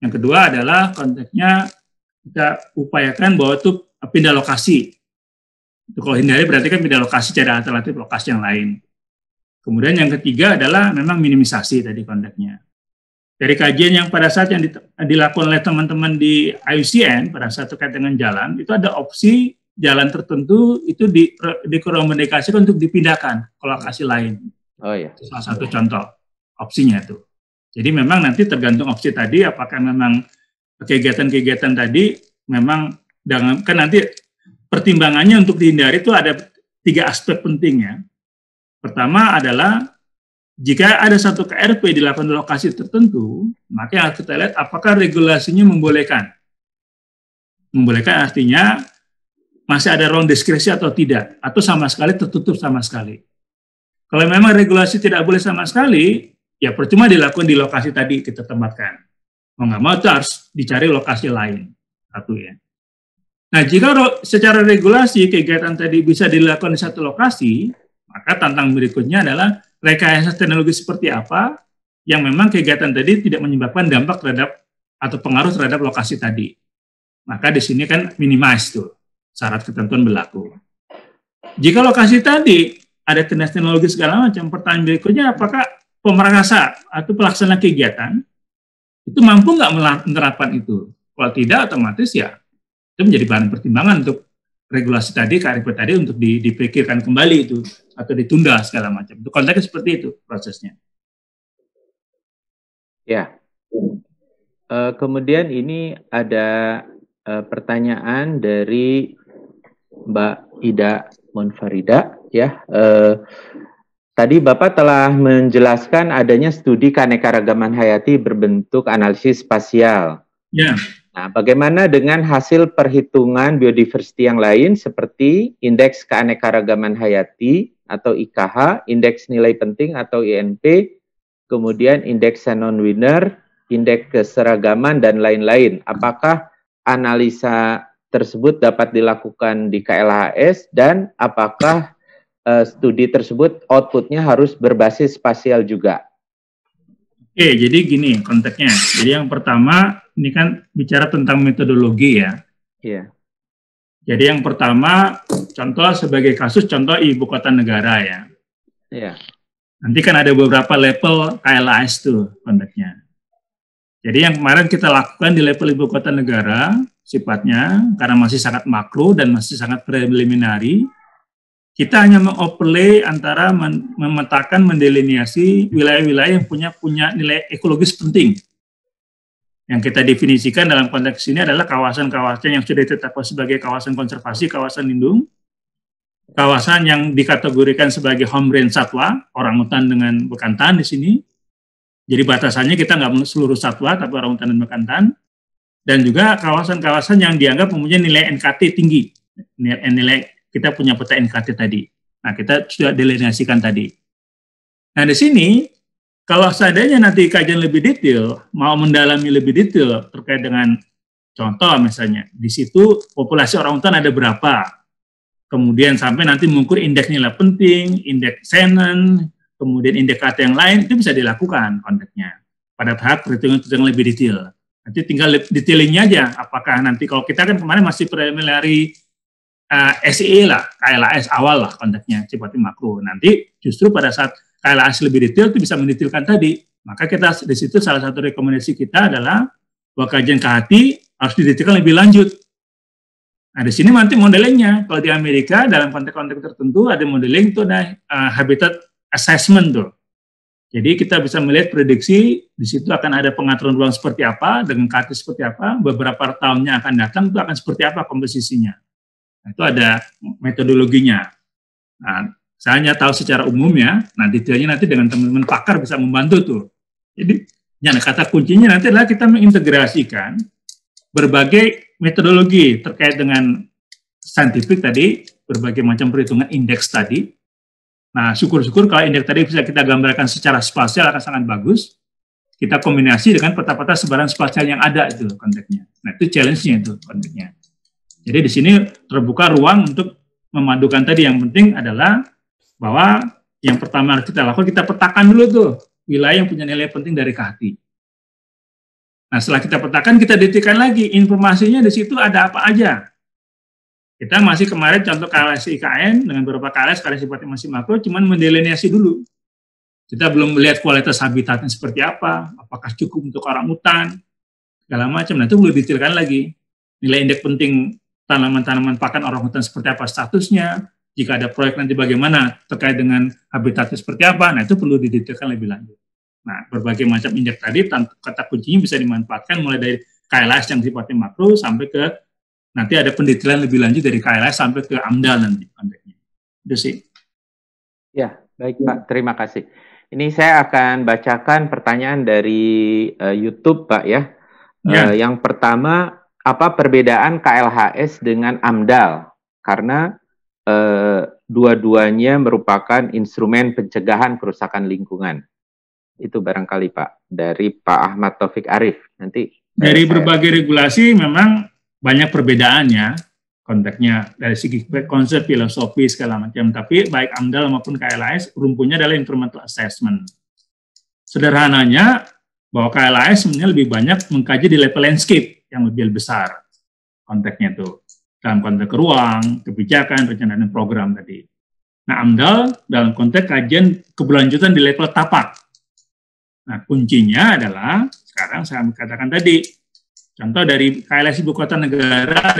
Yang kedua adalah konteksnya kita upayakan bahwa itu pindah lokasi kalau hindari berarti kan pindah lokasi cari alternatif lokasi yang lain. Kemudian yang ketiga adalah memang minimisasi tadi kontaknya. Dari kajian yang pada saat yang dilakukan oleh teman-teman di IUCN pada saat terkait dengan jalan, itu ada opsi jalan tertentu itu di, dikomunikasikan untuk dipindahkan ke lokasi lain. Oh iya. Itu salah satu contoh opsinya itu. Jadi memang nanti tergantung opsi tadi apakah memang kegiatan-kegiatan tadi memang dengan kan nanti pertimbangannya untuk dihindari itu ada tiga aspek pentingnya. Pertama adalah jika ada satu KRP di delapan lokasi tertentu, maka yang kita lihat apakah regulasinya membolehkan. Membolehkan artinya masih ada ruang diskresi atau tidak, atau sama sekali tertutup sama sekali. Kalau memang regulasi tidak boleh sama sekali, ya percuma dilakukan di lokasi tadi kita tempatkan. Mau nggak mau itu harus dicari lokasi lain. Satu ya. Nah, jika secara regulasi kegiatan tadi bisa dilakukan di satu lokasi, maka tantang berikutnya adalah rekayasa teknologi seperti apa yang memang kegiatan tadi tidak menyebabkan dampak terhadap atau pengaruh terhadap lokasi tadi. Maka di sini kan minimize tuh syarat ketentuan berlaku. Jika lokasi tadi ada tindas teknologi segala macam, pertanyaan berikutnya apakah pemerkasa atau pelaksana kegiatan itu mampu nggak menerapkan itu? Kalau tidak, otomatis ya itu menjadi bahan pertimbangan untuk regulasi tadi, KRP tadi untuk dipikirkan kembali itu atau ditunda segala macam. Itu konteksnya seperti itu prosesnya. Ya. Uh, kemudian ini ada uh, pertanyaan dari Mbak Ida Monfarida ya. Uh, tadi Bapak telah menjelaskan adanya studi keanekaragaman hayati berbentuk analisis spasial. Ya. Nah, bagaimana dengan hasil perhitungan biodiversity yang lain seperti indeks keanekaragaman hayati atau IKH, indeks nilai penting atau INP, kemudian indeks non winner, indeks keseragaman dan lain-lain. Apakah analisa tersebut dapat dilakukan di KLHS dan apakah uh, studi tersebut outputnya harus berbasis spasial juga? Oke, jadi gini konteksnya. Jadi yang pertama ini kan bicara tentang metodologi ya. Iya. Jadi yang pertama, contoh sebagai kasus, contoh ibu kota negara ya. Iya. Nanti kan ada beberapa level KLAS tuh konsepnya. Jadi yang kemarin kita lakukan di level ibu kota negara, sifatnya karena masih sangat makro dan masih sangat preliminari, kita hanya mengoverlay antara memetakan mendeliniasi wilayah-wilayah yang punya punya nilai ekologis penting yang kita definisikan dalam konteks ini adalah kawasan-kawasan yang sudah ditetapkan sebagai kawasan konservasi, kawasan lindung, kawasan yang dikategorikan sebagai home range satwa, orang hutan dengan bekantan di sini. Jadi batasannya kita nggak seluruh satwa, tapi orang hutan dan bekantan. Dan juga kawasan-kawasan yang dianggap mempunyai nilai NKT tinggi. Nilai, nilai kita punya peta NKT tadi. Nah, kita sudah delegasikan tadi. Nah, di sini kalau seandainya nanti kajian lebih detail, mau mendalami lebih detail terkait dengan contoh misalnya, di situ populasi orang hutan ada berapa, kemudian sampai nanti mengukur indeks nilai penting, indeks Senen, kemudian indikator yang lain, itu bisa dilakukan konteksnya pada tahap perhitungan-perhitungan lebih detail. Nanti tinggal detailingnya aja, apakah nanti kalau kita kan kemarin masih preliminary uh, eh, SEA e lah, KLAS awal lah konteksnya sifatnya makro. Nanti justru pada saat kalau KLAS lebih detail itu bisa mendetailkan tadi. Maka kita di situ salah satu rekomendasi kita adalah bahwa kajian KHT harus didetailkan lebih lanjut. Nah, di sini nanti modelingnya. Kalau di Amerika dalam konteks-konteks tertentu ada modeling itu ada uh, habitat assessment tuh. Jadi kita bisa melihat prediksi di situ akan ada pengaturan ruang seperti apa, dengan kaki seperti apa, beberapa tahunnya akan datang itu akan seperti apa komposisinya. Nah, itu ada metodologinya. Nah, saya hanya tahu secara umum ya. Nah, detailnya nanti dengan teman-teman pakar bisa membantu tuh. Jadi, ya, nah, kata kuncinya nanti adalah kita mengintegrasikan berbagai metodologi terkait dengan scientific tadi, berbagai macam perhitungan indeks tadi. Nah, syukur-syukur kalau indeks tadi bisa kita gambarkan secara spasial akan sangat bagus. Kita kombinasi dengan peta-peta sebaran spasial yang ada itu konteksnya. Nah, itu challenge-nya itu konteksnya. Jadi di sini terbuka ruang untuk memadukan tadi yang penting adalah bahwa yang pertama harus kita lakukan kita petakan dulu tuh wilayah yang punya nilai penting dari kahti. Nah setelah kita petakan kita detikkan lagi informasinya di situ ada apa aja. Kita masih kemarin contoh KLS IKN dengan beberapa KLS KLS sifatnya masih makro, cuman mendelineasi dulu. Kita belum melihat kualitas habitatnya seperti apa, apakah cukup untuk orang hutan, segala macam. Nah itu perlu detailkan lagi. Nilai indeks penting tanaman-tanaman pakan orang hutan seperti apa statusnya, jika ada proyek nanti bagaimana terkait dengan habitatnya seperti apa, nah itu perlu didetailkan lebih lanjut. Nah, berbagai macam injek tadi, kata kuncinya bisa dimanfaatkan mulai dari KLS yang sifatnya makro sampai ke nanti ada pendetailan lebih lanjut dari KLS sampai ke AMDAL nanti konteksnya. Itu sih. Ya, baik Pak. Terima kasih. Ini saya akan bacakan pertanyaan dari uh, YouTube Pak ya. ya. Uh, yang pertama, apa perbedaan KLHS dengan AMDAL? Karena eh, dua-duanya merupakan instrumen pencegahan kerusakan lingkungan. Itu barangkali Pak dari Pak Ahmad Taufik Arif. Nanti dari saya... berbagai regulasi memang banyak perbedaannya konteksnya dari segi konsep filosofi segala macam. Tapi baik AMDAL maupun KLAS rumpunnya adalah environmental assessment. Sederhananya bahwa KLIS sebenarnya lebih banyak mengkaji di level landscape yang lebih besar konteksnya itu dalam konteks ruang, kebijakan, rencana dan program tadi. Nah, AMDAL dalam konteks kajian keberlanjutan di level tapak. Nah, kuncinya adalah sekarang saya katakan tadi, contoh dari KLS Ibu Kota Negara,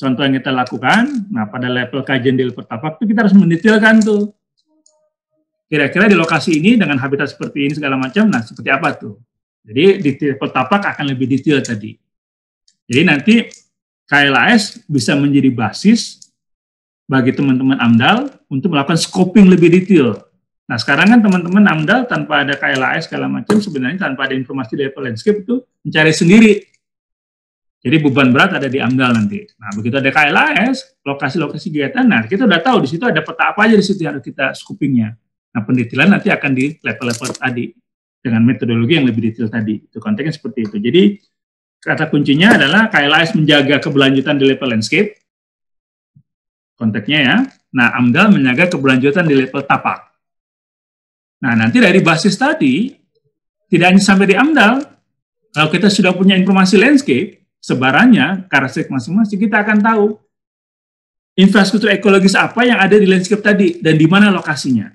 contoh yang kita lakukan, nah pada level kajian di level tapak itu kita harus mendetailkan tuh. Kira-kira di lokasi ini dengan habitat seperti ini segala macam, nah seperti apa tuh? Jadi di level tapak akan lebih detail tadi. Jadi nanti KLAS bisa menjadi basis bagi teman-teman AMDAL untuk melakukan scoping lebih detail. Nah, sekarang kan teman-teman AMDAL tanpa ada KLAS segala macam sebenarnya tanpa ada informasi dari landscape itu mencari sendiri. Jadi beban berat ada di AMDAL nanti. Nah, begitu ada KLAS, lokasi-lokasi kegiatan, nah kita udah tahu di situ ada peta apa aja di situ yang harus kita scopingnya. Nah, pendetailan nanti akan di level-level tadi dengan metodologi yang lebih detail tadi. Itu konteksnya seperti itu. Jadi kata kuncinya adalah KLAS menjaga keberlanjutan di level landscape. Konteksnya ya. Nah, AMDAL menjaga keberlanjutan di level tapak. Nah, nanti dari basis tadi, tidak hanya sampai di AMDAL, kalau kita sudah punya informasi landscape, sebarannya, karakteristik masing-masing, kita akan tahu infrastruktur ekologis apa yang ada di landscape tadi dan di mana lokasinya.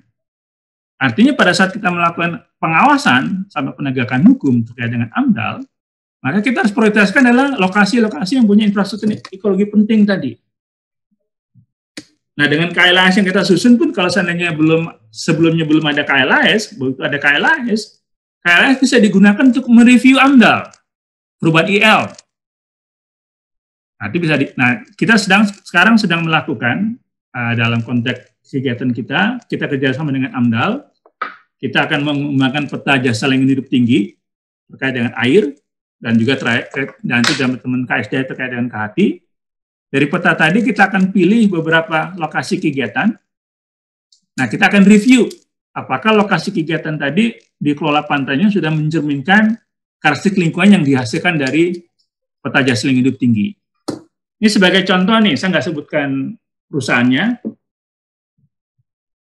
Artinya pada saat kita melakukan pengawasan sama penegakan hukum terkait dengan AMDAL, maka kita harus prioritaskan adalah lokasi-lokasi yang punya infrastruktur ekologi penting tadi. Nah, dengan KLAS yang kita susun pun kalau seandainya belum sebelumnya belum ada KLAS, begitu ada KLAS, KLAS bisa digunakan untuk mereview AMDAL, perubahan IL. Nanti bisa di, nah, kita sedang sekarang sedang melakukan uh, dalam konteks kegiatan kita, kita kerjasama dengan AMDAL, kita akan mengembangkan peta jasa lingkungan hidup tinggi terkait dengan air, dan juga eh, nanti teman-teman KSD terkait dengan KHT. Dari peta tadi kita akan pilih beberapa lokasi kegiatan. Nah, kita akan review apakah lokasi kegiatan tadi di kelola pantainya sudah mencerminkan karakteristik lingkungan yang dihasilkan dari peta jasling hidup tinggi. Ini sebagai contoh nih, saya nggak sebutkan perusahaannya.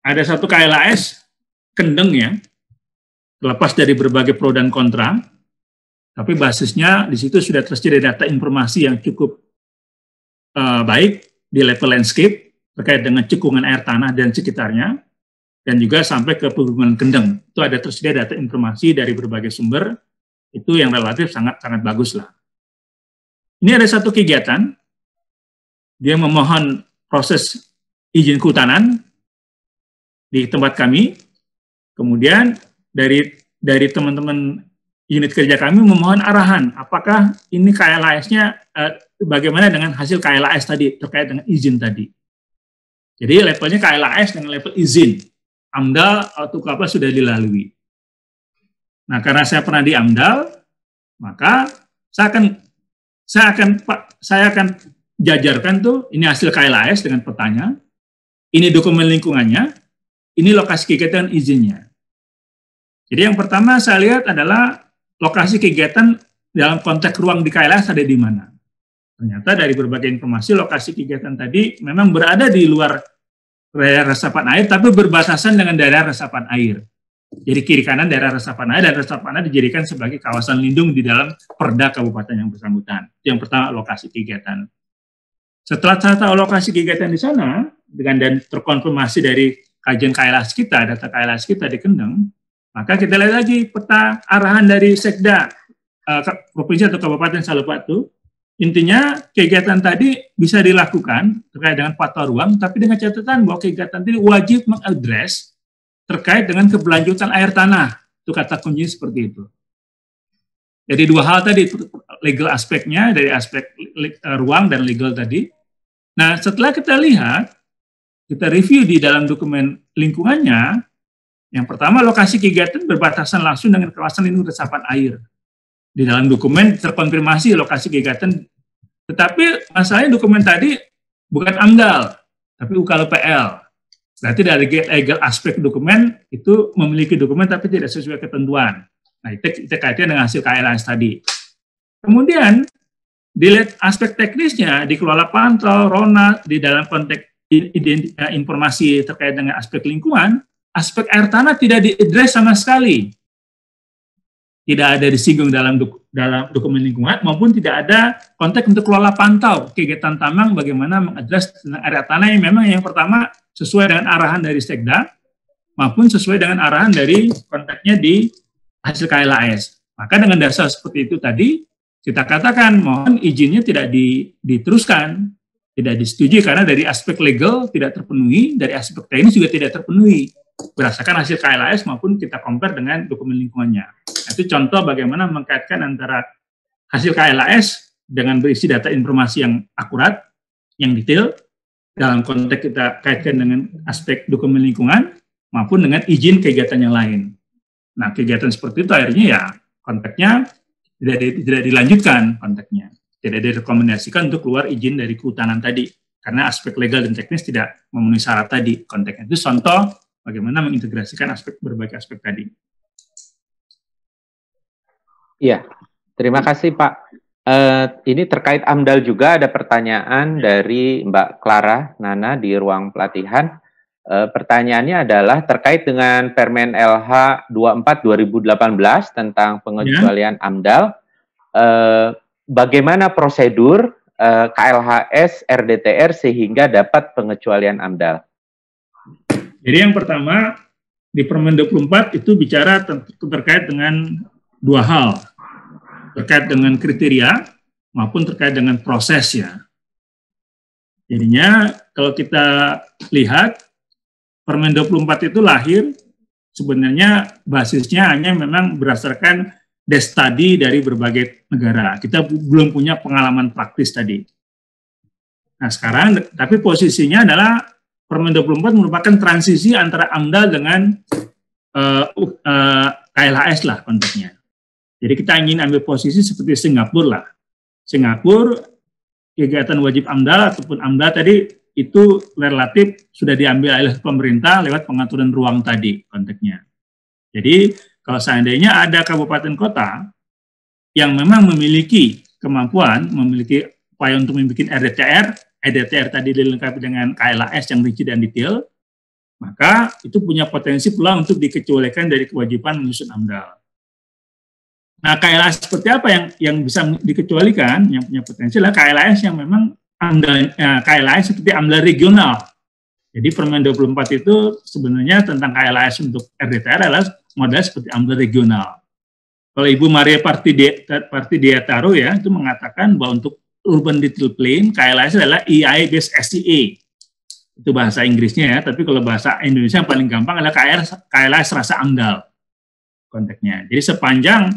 Ada satu KLAS, kendeng ya, lepas dari berbagai pro dan kontra, tapi basisnya di situ sudah tersedia data informasi yang cukup uh, baik di level landscape terkait dengan cekungan air tanah dan sekitarnya, dan juga sampai ke pegunungan kendeng. Itu ada tersedia data informasi dari berbagai sumber, itu yang relatif sangat-sangat bagus lah. Ini ada satu kegiatan, dia memohon proses izin kehutanan di tempat kami, kemudian dari dari teman-teman unit kerja kami memohon arahan apakah ini KLAS-nya eh, bagaimana dengan hasil KLAS tadi terkait dengan izin tadi. Jadi levelnya KLAS dengan level izin. AMDAL atau KAPA sudah dilalui. Nah, karena saya pernah di AMDAL, maka saya akan saya akan Pak saya akan jajarkan tuh ini hasil KLAS dengan petanya, ini dokumen lingkungannya, ini lokasi kegiatan izinnya. Jadi yang pertama saya lihat adalah lokasi kegiatan dalam konteks ruang di KLS ada di mana. Ternyata dari berbagai informasi lokasi kegiatan tadi memang berada di luar daerah resapan air tapi berbatasan dengan daerah resapan air. Jadi kiri kanan daerah resapan air dan resapan air dijadikan sebagai kawasan lindung di dalam perda kabupaten yang bersangkutan. Yang pertama lokasi kegiatan. Setelah tata lokasi kegiatan di sana dengan dan terkonfirmasi dari kajian KLAS kita, data KLAS kita di Kendeng, maka kita lihat lagi peta arahan dari Sekda uh, provinsi atau kabupaten Salopatu. Intinya kegiatan tadi bisa dilakukan terkait dengan patwa ruang, tapi dengan catatan bahwa kegiatan tadi wajib mengadres terkait dengan keberlanjutan air tanah. Itu kata kunci seperti itu. Jadi dua hal tadi, legal aspeknya dari aspek eh, ruang dan legal tadi. Nah setelah kita lihat, kita review di dalam dokumen lingkungannya, yang pertama, lokasi kegiatan berbatasan langsung dengan kawasan lindung resapan air. Di dalam dokumen terkonfirmasi lokasi kegiatan, tetapi masalahnya dokumen tadi bukan AMDAL, tapi UKLPL. Berarti dari legal aspek dokumen itu memiliki dokumen tapi tidak sesuai ketentuan. Nah, itu, itu dengan hasil KLAS tadi. Kemudian, di aspek teknisnya, dikelola pantau, RONA, di dalam konteks eh, informasi terkait dengan aspek lingkungan, aspek air tanah tidak diadres sama sekali. Tidak ada disinggung dalam dalam dokumen lingkungan maupun tidak ada konteks untuk kelola pantau kegiatan tambang bagaimana mengadres area tanah yang memang yang pertama sesuai dengan arahan dari Sekda maupun sesuai dengan arahan dari konteksnya di hasil KLAS. Maka dengan dasar seperti itu tadi kita katakan mohon izinnya tidak diteruskan, tidak disetujui karena dari aspek legal tidak terpenuhi, dari aspek teknis juga tidak terpenuhi berdasarkan hasil KLAS maupun kita compare dengan dokumen lingkungannya. Nah, itu contoh bagaimana mengkaitkan antara hasil KLAS dengan berisi data informasi yang akurat, yang detail, dalam konteks kita kaitkan dengan aspek dokumen lingkungan, maupun dengan izin kegiatan yang lain. Nah, kegiatan seperti itu akhirnya ya konteksnya tidak, di, tidak dilanjutkan konteksnya Tidak direkomendasikan untuk keluar izin dari kehutanan tadi karena aspek legal dan teknis tidak memenuhi syarat tadi konteksnya. Itu contoh bagaimana mengintegrasikan aspek berbagai aspek tadi. Iya, terima kasih Pak. Uh, ini terkait AMDAL juga ada pertanyaan dari Mbak Clara Nana di ruang pelatihan. Uh, pertanyaannya adalah terkait dengan Permen LH 24 2018 tentang pengecualian ya. AMDAL. Uh, bagaimana prosedur uh, KLHS RDTR sehingga dapat pengecualian AMDAL? Jadi yang pertama di Permen 24 itu bicara terkait dengan dua hal. Terkait dengan kriteria maupun terkait dengan proses ya. Jadinya kalau kita lihat Permen 24 itu lahir sebenarnya basisnya hanya memang berdasarkan desk study dari berbagai negara. Kita belum punya pengalaman praktis tadi. Nah sekarang, tapi posisinya adalah Permen 24 merupakan transisi antara amdal dengan uh, eh, uh, eh, KLHS lah konteksnya. Jadi kita ingin ambil posisi seperti Singapura lah. Singapura kegiatan wajib amdal ataupun amdal tadi itu relatif sudah diambil oleh pemerintah lewat pengaturan ruang tadi konteksnya. Jadi kalau seandainya ada kabupaten kota yang memang memiliki kemampuan, memiliki upaya untuk membuat RDTR, EDTR tadi dilengkapi dengan KLAS yang rinci dan detail, maka itu punya potensi pula untuk dikecualikan dari kewajiban menyusun AMDAL. Nah, KLAS seperti apa yang yang bisa dikecualikan, yang punya potensi adalah KLAS yang memang AMDAL, eh, KLAS seperti AMDAL regional. Jadi Permen 24 itu sebenarnya tentang KLAS untuk RDTR adalah model seperti AMDAL regional. Kalau Ibu Maria Parti Diataro ya, itu mengatakan bahwa untuk urban detail plan, KLS adalah EI based SCA Itu bahasa Inggrisnya ya, tapi kalau bahasa Indonesia yang paling gampang adalah KR, KLS rasa andal konteksnya. Jadi sepanjang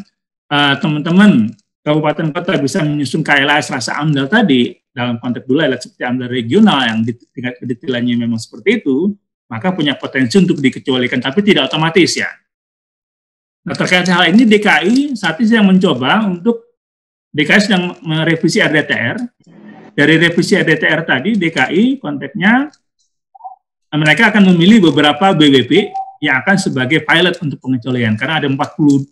eh, teman-teman uh, kabupaten kota bisa menyusun KLS rasa amdal tadi dalam konteks dulu adalah seperti amdal regional yang tingkat kedetilannya memang seperti itu, maka punya potensi untuk dikecualikan, tapi tidak otomatis ya. Nah terkait hal ini DKI saat ini sedang mencoba untuk DKI sedang merevisi RDTR. Dari revisi RDTR tadi, DKI konteksnya mereka akan memilih beberapa BWP yang akan sebagai pilot untuk pengecualian karena ada 40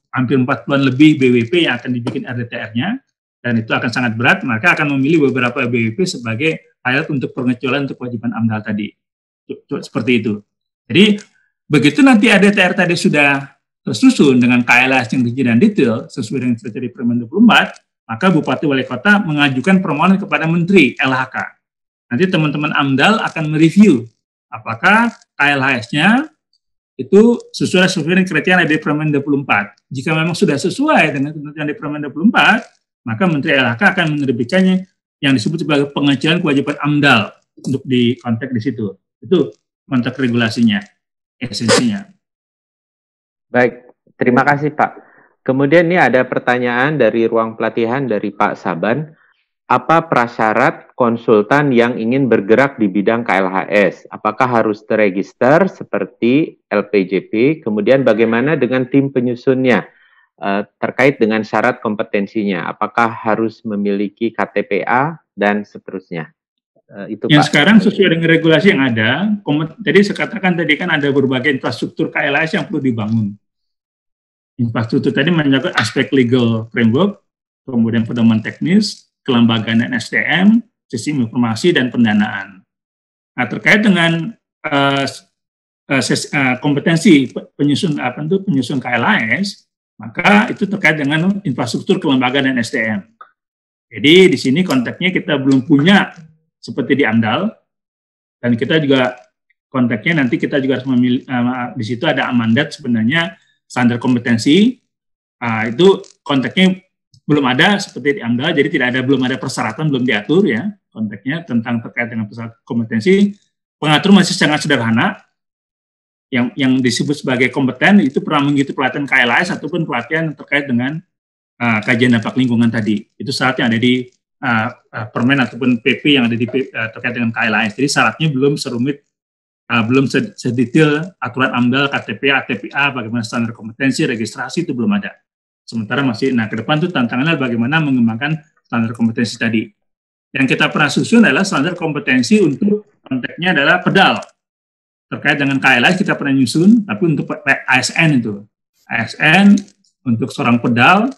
hampir 40-an lebih BWP yang akan dibikin RDTR-nya dan itu akan sangat berat maka akan memilih beberapa BWP sebagai pilot untuk pengecualian untuk kewajiban AMDAL tadi. Seperti itu. Jadi begitu nanti RDTR tadi sudah tersusun dengan KLS yang rinci dan detail sesuai dengan strategi Permen 24, maka bupati wali kota mengajukan permohonan kepada menteri LHK. Nanti teman-teman AMDAL akan mereview apakah KLHS-nya itu sesuai dengan kriteria di Permen 24. Jika memang sudah sesuai dengan ketentuan di Permen 24, maka Menteri LHK akan menerbitkannya yang disebut sebagai pengajuan kewajiban AMDAL untuk di kontak di situ. Itu kontak regulasinya, esensinya. Baik, terima kasih Pak. Kemudian ini ada pertanyaan dari ruang pelatihan dari Pak Saban. Apa prasyarat konsultan yang ingin bergerak di bidang KLHS? Apakah harus terregister seperti LPJP? Kemudian bagaimana dengan tim penyusunnya eh, terkait dengan syarat kompetensinya? Apakah harus memiliki KTPA dan seterusnya? Eh, itu yang Pak. sekarang sesuai dengan regulasi yang ada, jadi saya katakan tadi kan ada berbagai infrastruktur KLHS yang perlu dibangun infrastruktur tadi menyangkut aspek legal framework, kemudian pedoman teknis, kelembagaan dan SDM, sistem informasi dan pendanaan. Nah, terkait dengan uh, uh, ses, uh, kompetensi penyusun apa itu penyusun KLAS, maka itu terkait dengan infrastruktur kelembagaan dan SDM. Jadi di sini konteksnya kita belum punya seperti di AMDAL dan kita juga konteksnya nanti kita juga harus memilih uh, di situ ada mandat sebenarnya standar kompetensi uh, itu konteksnya belum ada seperti di AMDA, jadi tidak ada belum ada persyaratan belum diatur ya konteksnya tentang terkait dengan persyaratan kompetensi. Pengatur masih sangat sederhana. Yang yang disebut sebagai kompeten itu pernah mengikuti pelatihan KLIS ataupun pelatihan terkait dengan uh, kajian dampak lingkungan tadi. Itu syarat ah, yang ada di uh, uh, permen ataupun PP yang ada di uh, terkait dengan KLIS. Jadi syaratnya belum serumit uh, belum sedetail aturan AMDAL, KTP, ATPA, bagaimana standar kompetensi, registrasi itu belum ada. Sementara masih, nah ke depan itu tantangannya bagaimana mengembangkan standar kompetensi tadi. Yang kita pernah susun adalah standar kompetensi untuk konteksnya adalah pedal. Terkait dengan KLS kita pernah nyusun, tapi untuk ASN itu. ASN untuk seorang pedal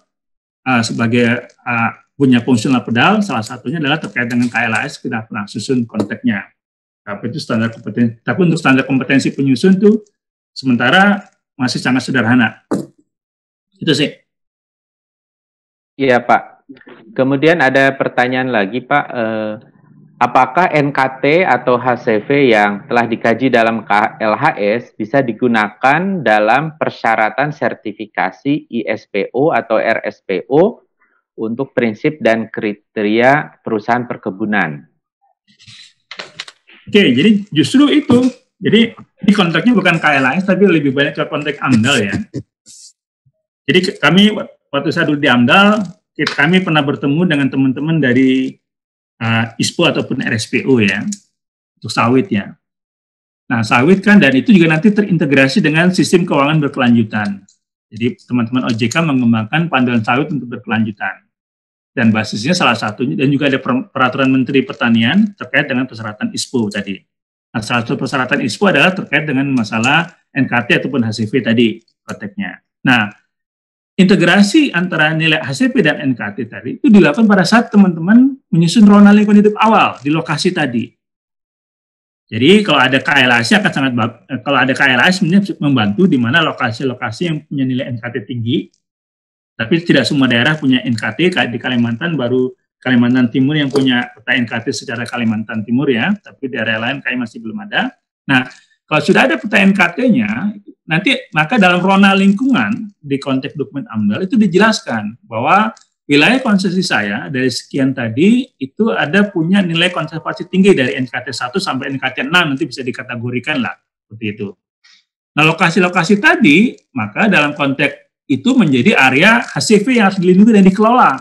uh, sebagai uh, punya fungsional pedal, salah satunya adalah terkait dengan KLS, kita pernah susun konteksnya apa itu standar kompetensi. Tapi untuk standar kompetensi penyusun itu sementara masih sangat sederhana. Itu sih. Iya Pak. Kemudian ada pertanyaan lagi Pak. Eh, apakah NKT atau HCV yang telah dikaji dalam LHS bisa digunakan dalam persyaratan sertifikasi ISPO atau RSPO untuk prinsip dan kriteria perusahaan perkebunan? okay, jadi justru itu. Jadi di konteksnya bukan KLIS tapi lebih banyak ke konteks AMDAL ya. Jadi kami waktu saya dulu di AMDAL, kami pernah bertemu dengan teman-teman dari uh, ISPO ataupun RSPO ya, untuk sawit ya. Nah, sawit kan dan itu juga nanti terintegrasi dengan sistem keuangan berkelanjutan. Jadi teman-teman OJK mengembangkan panduan sawit untuk berkelanjutan dan basisnya salah satunya dan juga ada peraturan Menteri Pertanian terkait dengan persyaratan ISPO tadi. Nah, salah satu persyaratan ISPO adalah terkait dengan masalah NKT ataupun HCV tadi konteksnya. Nah, integrasi antara nilai HCP dan NKT tadi itu dilakukan pada saat teman-teman menyusun rona lingkungan hidup awal di lokasi tadi. Jadi kalau ada KLAS akan sangat eh, kalau ada KLAS sebenarnya membantu di mana lokasi-lokasi yang punya nilai NKT tinggi tapi tidak semua daerah punya NKT, Kayak di Kalimantan baru Kalimantan Timur yang punya peta NKT secara Kalimantan Timur ya, tapi daerah lain kayak masih belum ada. Nah, kalau sudah ada peta NKT-nya, nanti maka dalam rona lingkungan di konteks dokumen AMDAL itu dijelaskan bahwa wilayah konsesi saya dari sekian tadi itu ada punya nilai konservasi tinggi dari NKT 1 sampai NKT 6 nanti bisa dikategorikan lah seperti itu. Nah lokasi-lokasi tadi maka dalam konteks itu menjadi area HCV yang harus dilindungi dan dikelola.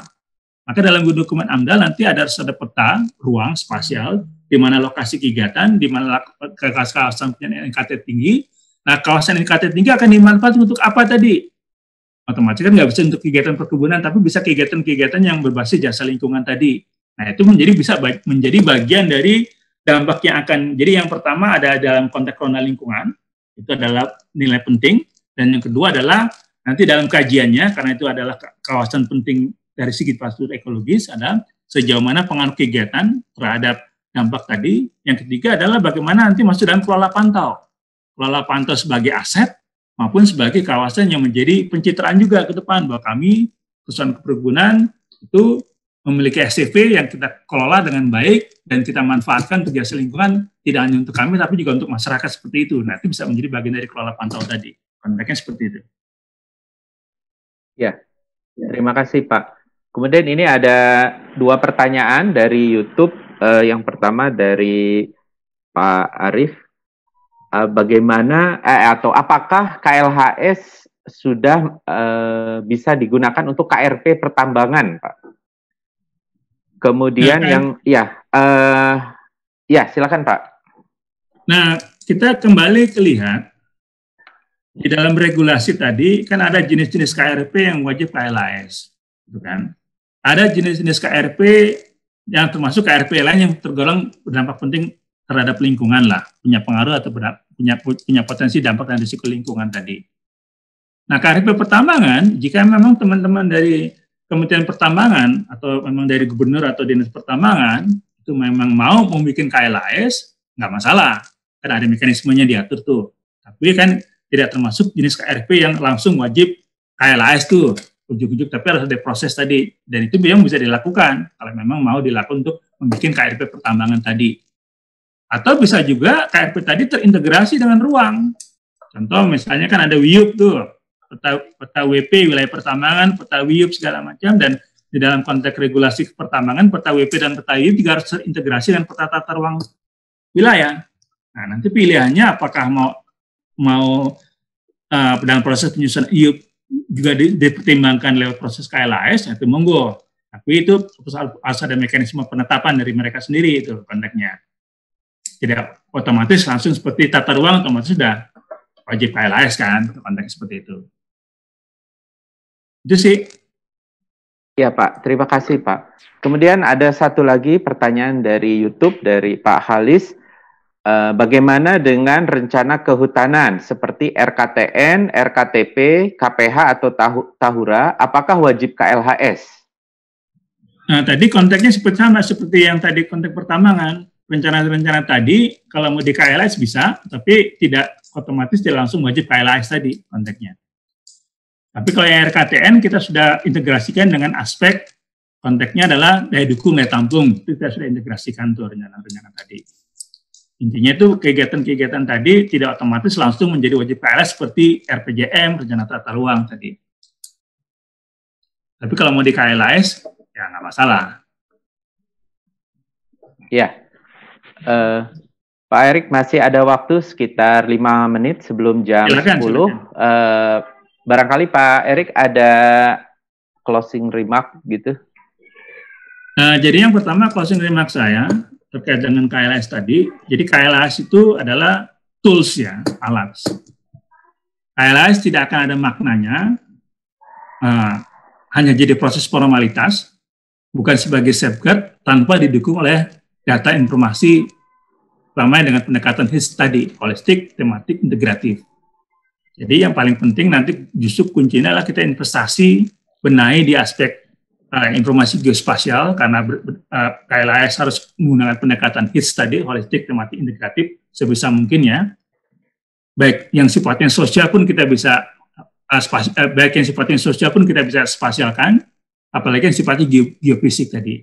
Maka dalam dokumen AMDAL nanti ada harus ada peta ruang spasial di mana lokasi kegiatan, di mana kawasan NKT tinggi. Nah, kawasan NKT tinggi akan dimanfaatkan untuk apa tadi? Otomatis kan nggak bisa untuk kegiatan perkebunan, tapi bisa kegiatan-kegiatan yang berbasis jasa lingkungan tadi. Nah, itu menjadi bisa menjadi bagian dari dampak yang akan. Jadi yang pertama ada dalam konteks zona lingkungan, itu adalah nilai penting. Dan yang kedua adalah Nanti dalam kajiannya, karena itu adalah kawasan penting dari segi infrastruktur ekologis, ada sejauh mana pengaruh kegiatan terhadap dampak tadi. Yang ketiga adalah bagaimana nanti masuk dalam kelola pantau. Kelola pantau sebagai aset maupun sebagai kawasan yang menjadi pencitraan juga ke depan bahwa kami perusahaan kepergunan itu memiliki SCV yang kita kelola dengan baik dan kita manfaatkan untuk jasa lingkungan tidak hanya untuk kami tapi juga untuk masyarakat seperti itu. Nanti bisa menjadi bagian dari kelola pantau tadi. Konteksnya seperti itu. Ya, terima kasih Pak. Kemudian ini ada dua pertanyaan dari YouTube. Uh, yang pertama dari Pak Arif, uh, bagaimana eh, atau apakah KLHS sudah uh, bisa digunakan untuk KRP pertambangan, Pak? Kemudian nah, yang ya, uh, ya silakan Pak. Nah, kita kembali lihat di dalam regulasi tadi kan ada jenis-jenis KRP yang wajib KLAS, gitu kan? Ada jenis-jenis KRP yang termasuk KRP lain yang tergolong berdampak penting terhadap lingkungan lah, punya pengaruh atau punya punya potensi dampak dan risiko lingkungan tadi. Nah, KRP pertambangan jika memang teman-teman dari Kementerian Pertambangan atau memang dari gubernur atau dinas pertambangan itu memang mau membuat KLAS, nggak masalah. kan ada mekanismenya diatur tuh. Tapi kan tidak termasuk jenis KRP yang langsung wajib KLAS tuh ujuk-ujuk tapi harus ada proses tadi dan itu yang bisa dilakukan kalau memang mau dilakukan untuk membuat KRP pertambangan tadi atau bisa juga KRP tadi terintegrasi dengan ruang contoh misalnya kan ada WIUP tuh peta, peta WP wilayah pertambangan peta WIUP segala macam dan di dalam konteks regulasi pertambangan peta WP dan peta WIUP juga harus terintegrasi dengan peta tata ruang wilayah nah nanti pilihannya apakah mau mau uh, dalam proses penyusunan IUP iya, juga dipertimbangkan lewat proses KLAS, ya itu monggo. Tapi itu asal dan mekanisme penetapan dari mereka sendiri itu konteksnya. Tidak otomatis langsung seperti tata ruang otomatis sudah wajib KLAS kan, konteks seperti itu. Itu sih. Ya Pak, terima kasih Pak. Kemudian ada satu lagi pertanyaan dari YouTube dari Pak Halis Eh, bagaimana dengan rencana kehutanan seperti RKTN, RKTP, KPH atau Tahura, apakah wajib KLHS? Nah, tadi konteksnya seperti sama seperti yang tadi konteks pertama kan. Rencana-rencana tadi kalau mau di KLHS bisa, tapi tidak otomatis dia langsung wajib KLHS tadi konteksnya. Tapi kalau yang RKTN kita sudah integrasikan dengan aspek konteksnya adalah daya dukung, daya tampung. Itu kita sudah integrasikan tuh rencana-rencana tadi. Intinya itu kegiatan-kegiatan tadi tidak otomatis langsung menjadi wajib PLS seperti RPJM, Rencana Tata Ruang tadi. Tapi kalau mau di KLS, ya nggak masalah. Ya, uh, Pak Erik masih ada waktu sekitar lima menit sebelum jam silakan, 10. Silakan. Uh, barangkali Pak Erik ada closing remark gitu. Uh, jadi yang pertama closing remark saya, terkait dengan KLS tadi. Jadi KLS itu adalah tools ya, alat. KLS tidak akan ada maknanya, uh, hanya jadi proses formalitas, bukan sebagai safeguard tanpa didukung oleh data informasi ramai dengan pendekatan HIS tadi, holistik, tematik, integratif. Jadi yang paling penting nanti justru kuncinya adalah kita investasi benahi di aspek Ah, informasi geospasial karena ber, ah, KLAS harus menggunakan pendekatan HITS tadi, holistik, tematik, integratif, sebisa mungkin ya. Baik yang sifatnya sosial pun kita bisa ah, spasi, eh, baik yang sifatnya sosial pun kita bisa spasialkan, apalagi yang sifatnya ge geofisik tadi.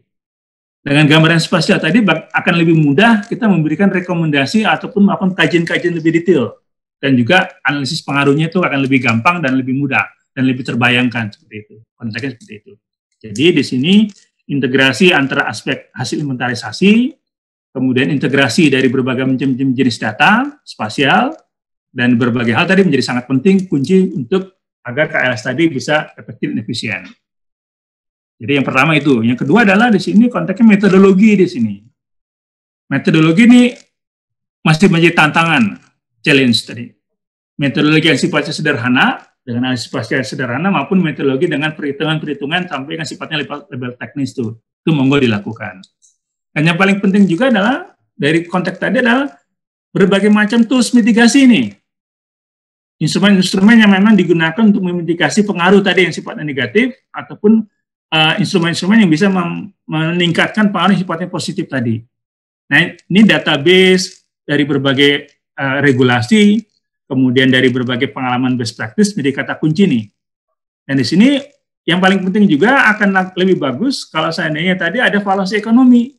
Dengan gambaran spasial tadi akan lebih mudah kita memberikan rekomendasi ataupun melakukan kajian-kajian lebih detail dan juga analisis pengaruhnya itu akan lebih gampang dan lebih mudah dan lebih terbayangkan seperti itu. Konteksnya seperti itu. Jadi di sini integrasi antara aspek hasil inventarisasi, kemudian integrasi dari berbagai macam jenis data spasial dan berbagai hal tadi menjadi sangat penting kunci untuk agar KLS tadi bisa efektif dan efisien. Jadi yang pertama itu, yang kedua adalah di sini konteksnya metodologi di sini. Metodologi ini masih menjadi tantangan, challenge tadi. Metodologi yang sifatnya sederhana dengan pasca sederhana maupun metodologi dengan perhitungan-perhitungan sampai yang sifatnya level, level teknis itu Itu monggo dilakukan. Dan yang paling penting juga adalah dari konteks tadi adalah berbagai macam tools mitigasi ini. Instrumen-instrumen yang memang digunakan untuk memitigasi pengaruh tadi yang sifatnya negatif ataupun eh, instrumen-instrumen uh, yang bisa meningkatkan pengaruh sifatnya positif tadi. Nah, ini database dari berbagai uh, regulasi, kemudian dari berbagai pengalaman best practice menjadi kata kunci nih. Dan di sini yang paling penting juga akan lebih bagus kalau saya nanya tadi ada valuasi ekonomi.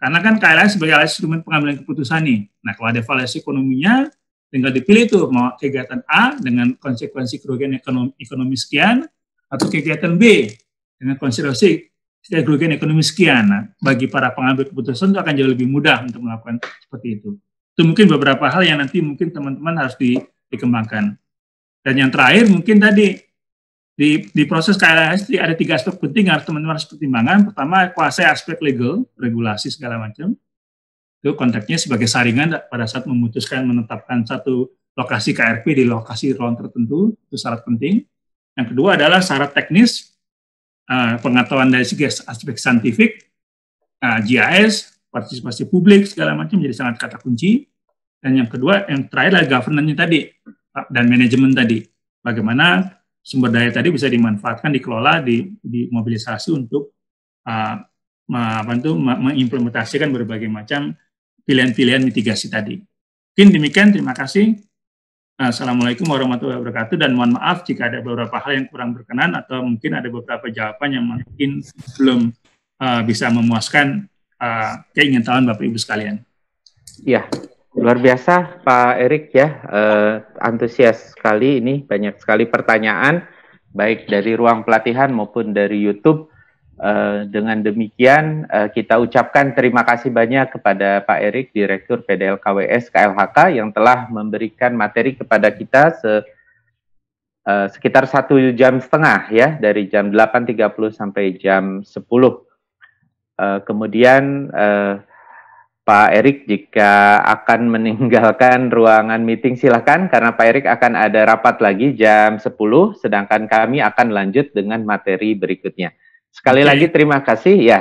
Karena kan KLS sebagai alat instrumen pengambilan keputusan nih. Nah, kalau ada valuasi ekonominya, tinggal dipilih tuh mau kegiatan A dengan konsekuensi kerugian ekonomi, ekonomi sekian, atau kegiatan B dengan konsekuensi kerugian ekonomi sekian. Nah, bagi para pengambil keputusan itu akan jauh lebih mudah untuk melakukan seperti itu. Itu mungkin beberapa hal yang nanti mungkin teman-teman harus di, dikembangkan. Dan yang terakhir mungkin tadi di, di proses KLHS ada tiga aspek penting yang harus teman-teman harus pertimbangkan. Pertama, kuasai aspek legal, regulasi segala macam. Itu konteksnya sebagai saringan pada saat memutuskan menetapkan satu lokasi KRP di lokasi ruang tertentu, itu syarat penting. Yang kedua adalah syarat teknis, eh, pengetahuan dari segi aspek saintifik, eh, GIS, partisipasi publik segala macam menjadi sangat kata kunci. Dan yang kedua, yang terakhir adalah governance tadi dan manajemen tadi. Bagaimana sumber daya tadi bisa dimanfaatkan, dikelola, di, dimobilisasi untuk uh, apa itu, mengimplementasikan berbagai macam pilihan-pilihan mitigasi tadi. Mungkin demikian, terima kasih. Assalamualaikum warahmatullahi wabarakatuh dan mohon maaf jika ada beberapa hal yang kurang berkenan atau mungkin ada beberapa jawaban yang mungkin belum uh, bisa memuaskan uh, eh, keingin tahuan Bapak Ibu sekalian. Iya, luar biasa Pak Erik ya, uh, antusias sekali ini banyak sekali pertanyaan baik dari ruang pelatihan maupun dari YouTube. Uh, dengan demikian uh, kita ucapkan terima kasih banyak kepada Pak Erik Direktur PDLKWS KLHK yang telah memberikan materi kepada kita se uh, sekitar satu jam setengah ya dari jam 8.30 sampai jam 10. Eh, kemudian uh, Pak Erik jika akan meninggalkan ruangan meeting silahkan karena Pak Erik akan ada rapat lagi jam 10 sedangkan kami akan lanjut dengan materi berikutnya. Sekali okay. lagi terima kasih ya.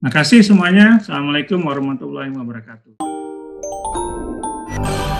Terima kasih semuanya. Assalamualaikum warahmatullahi wabarakatuh.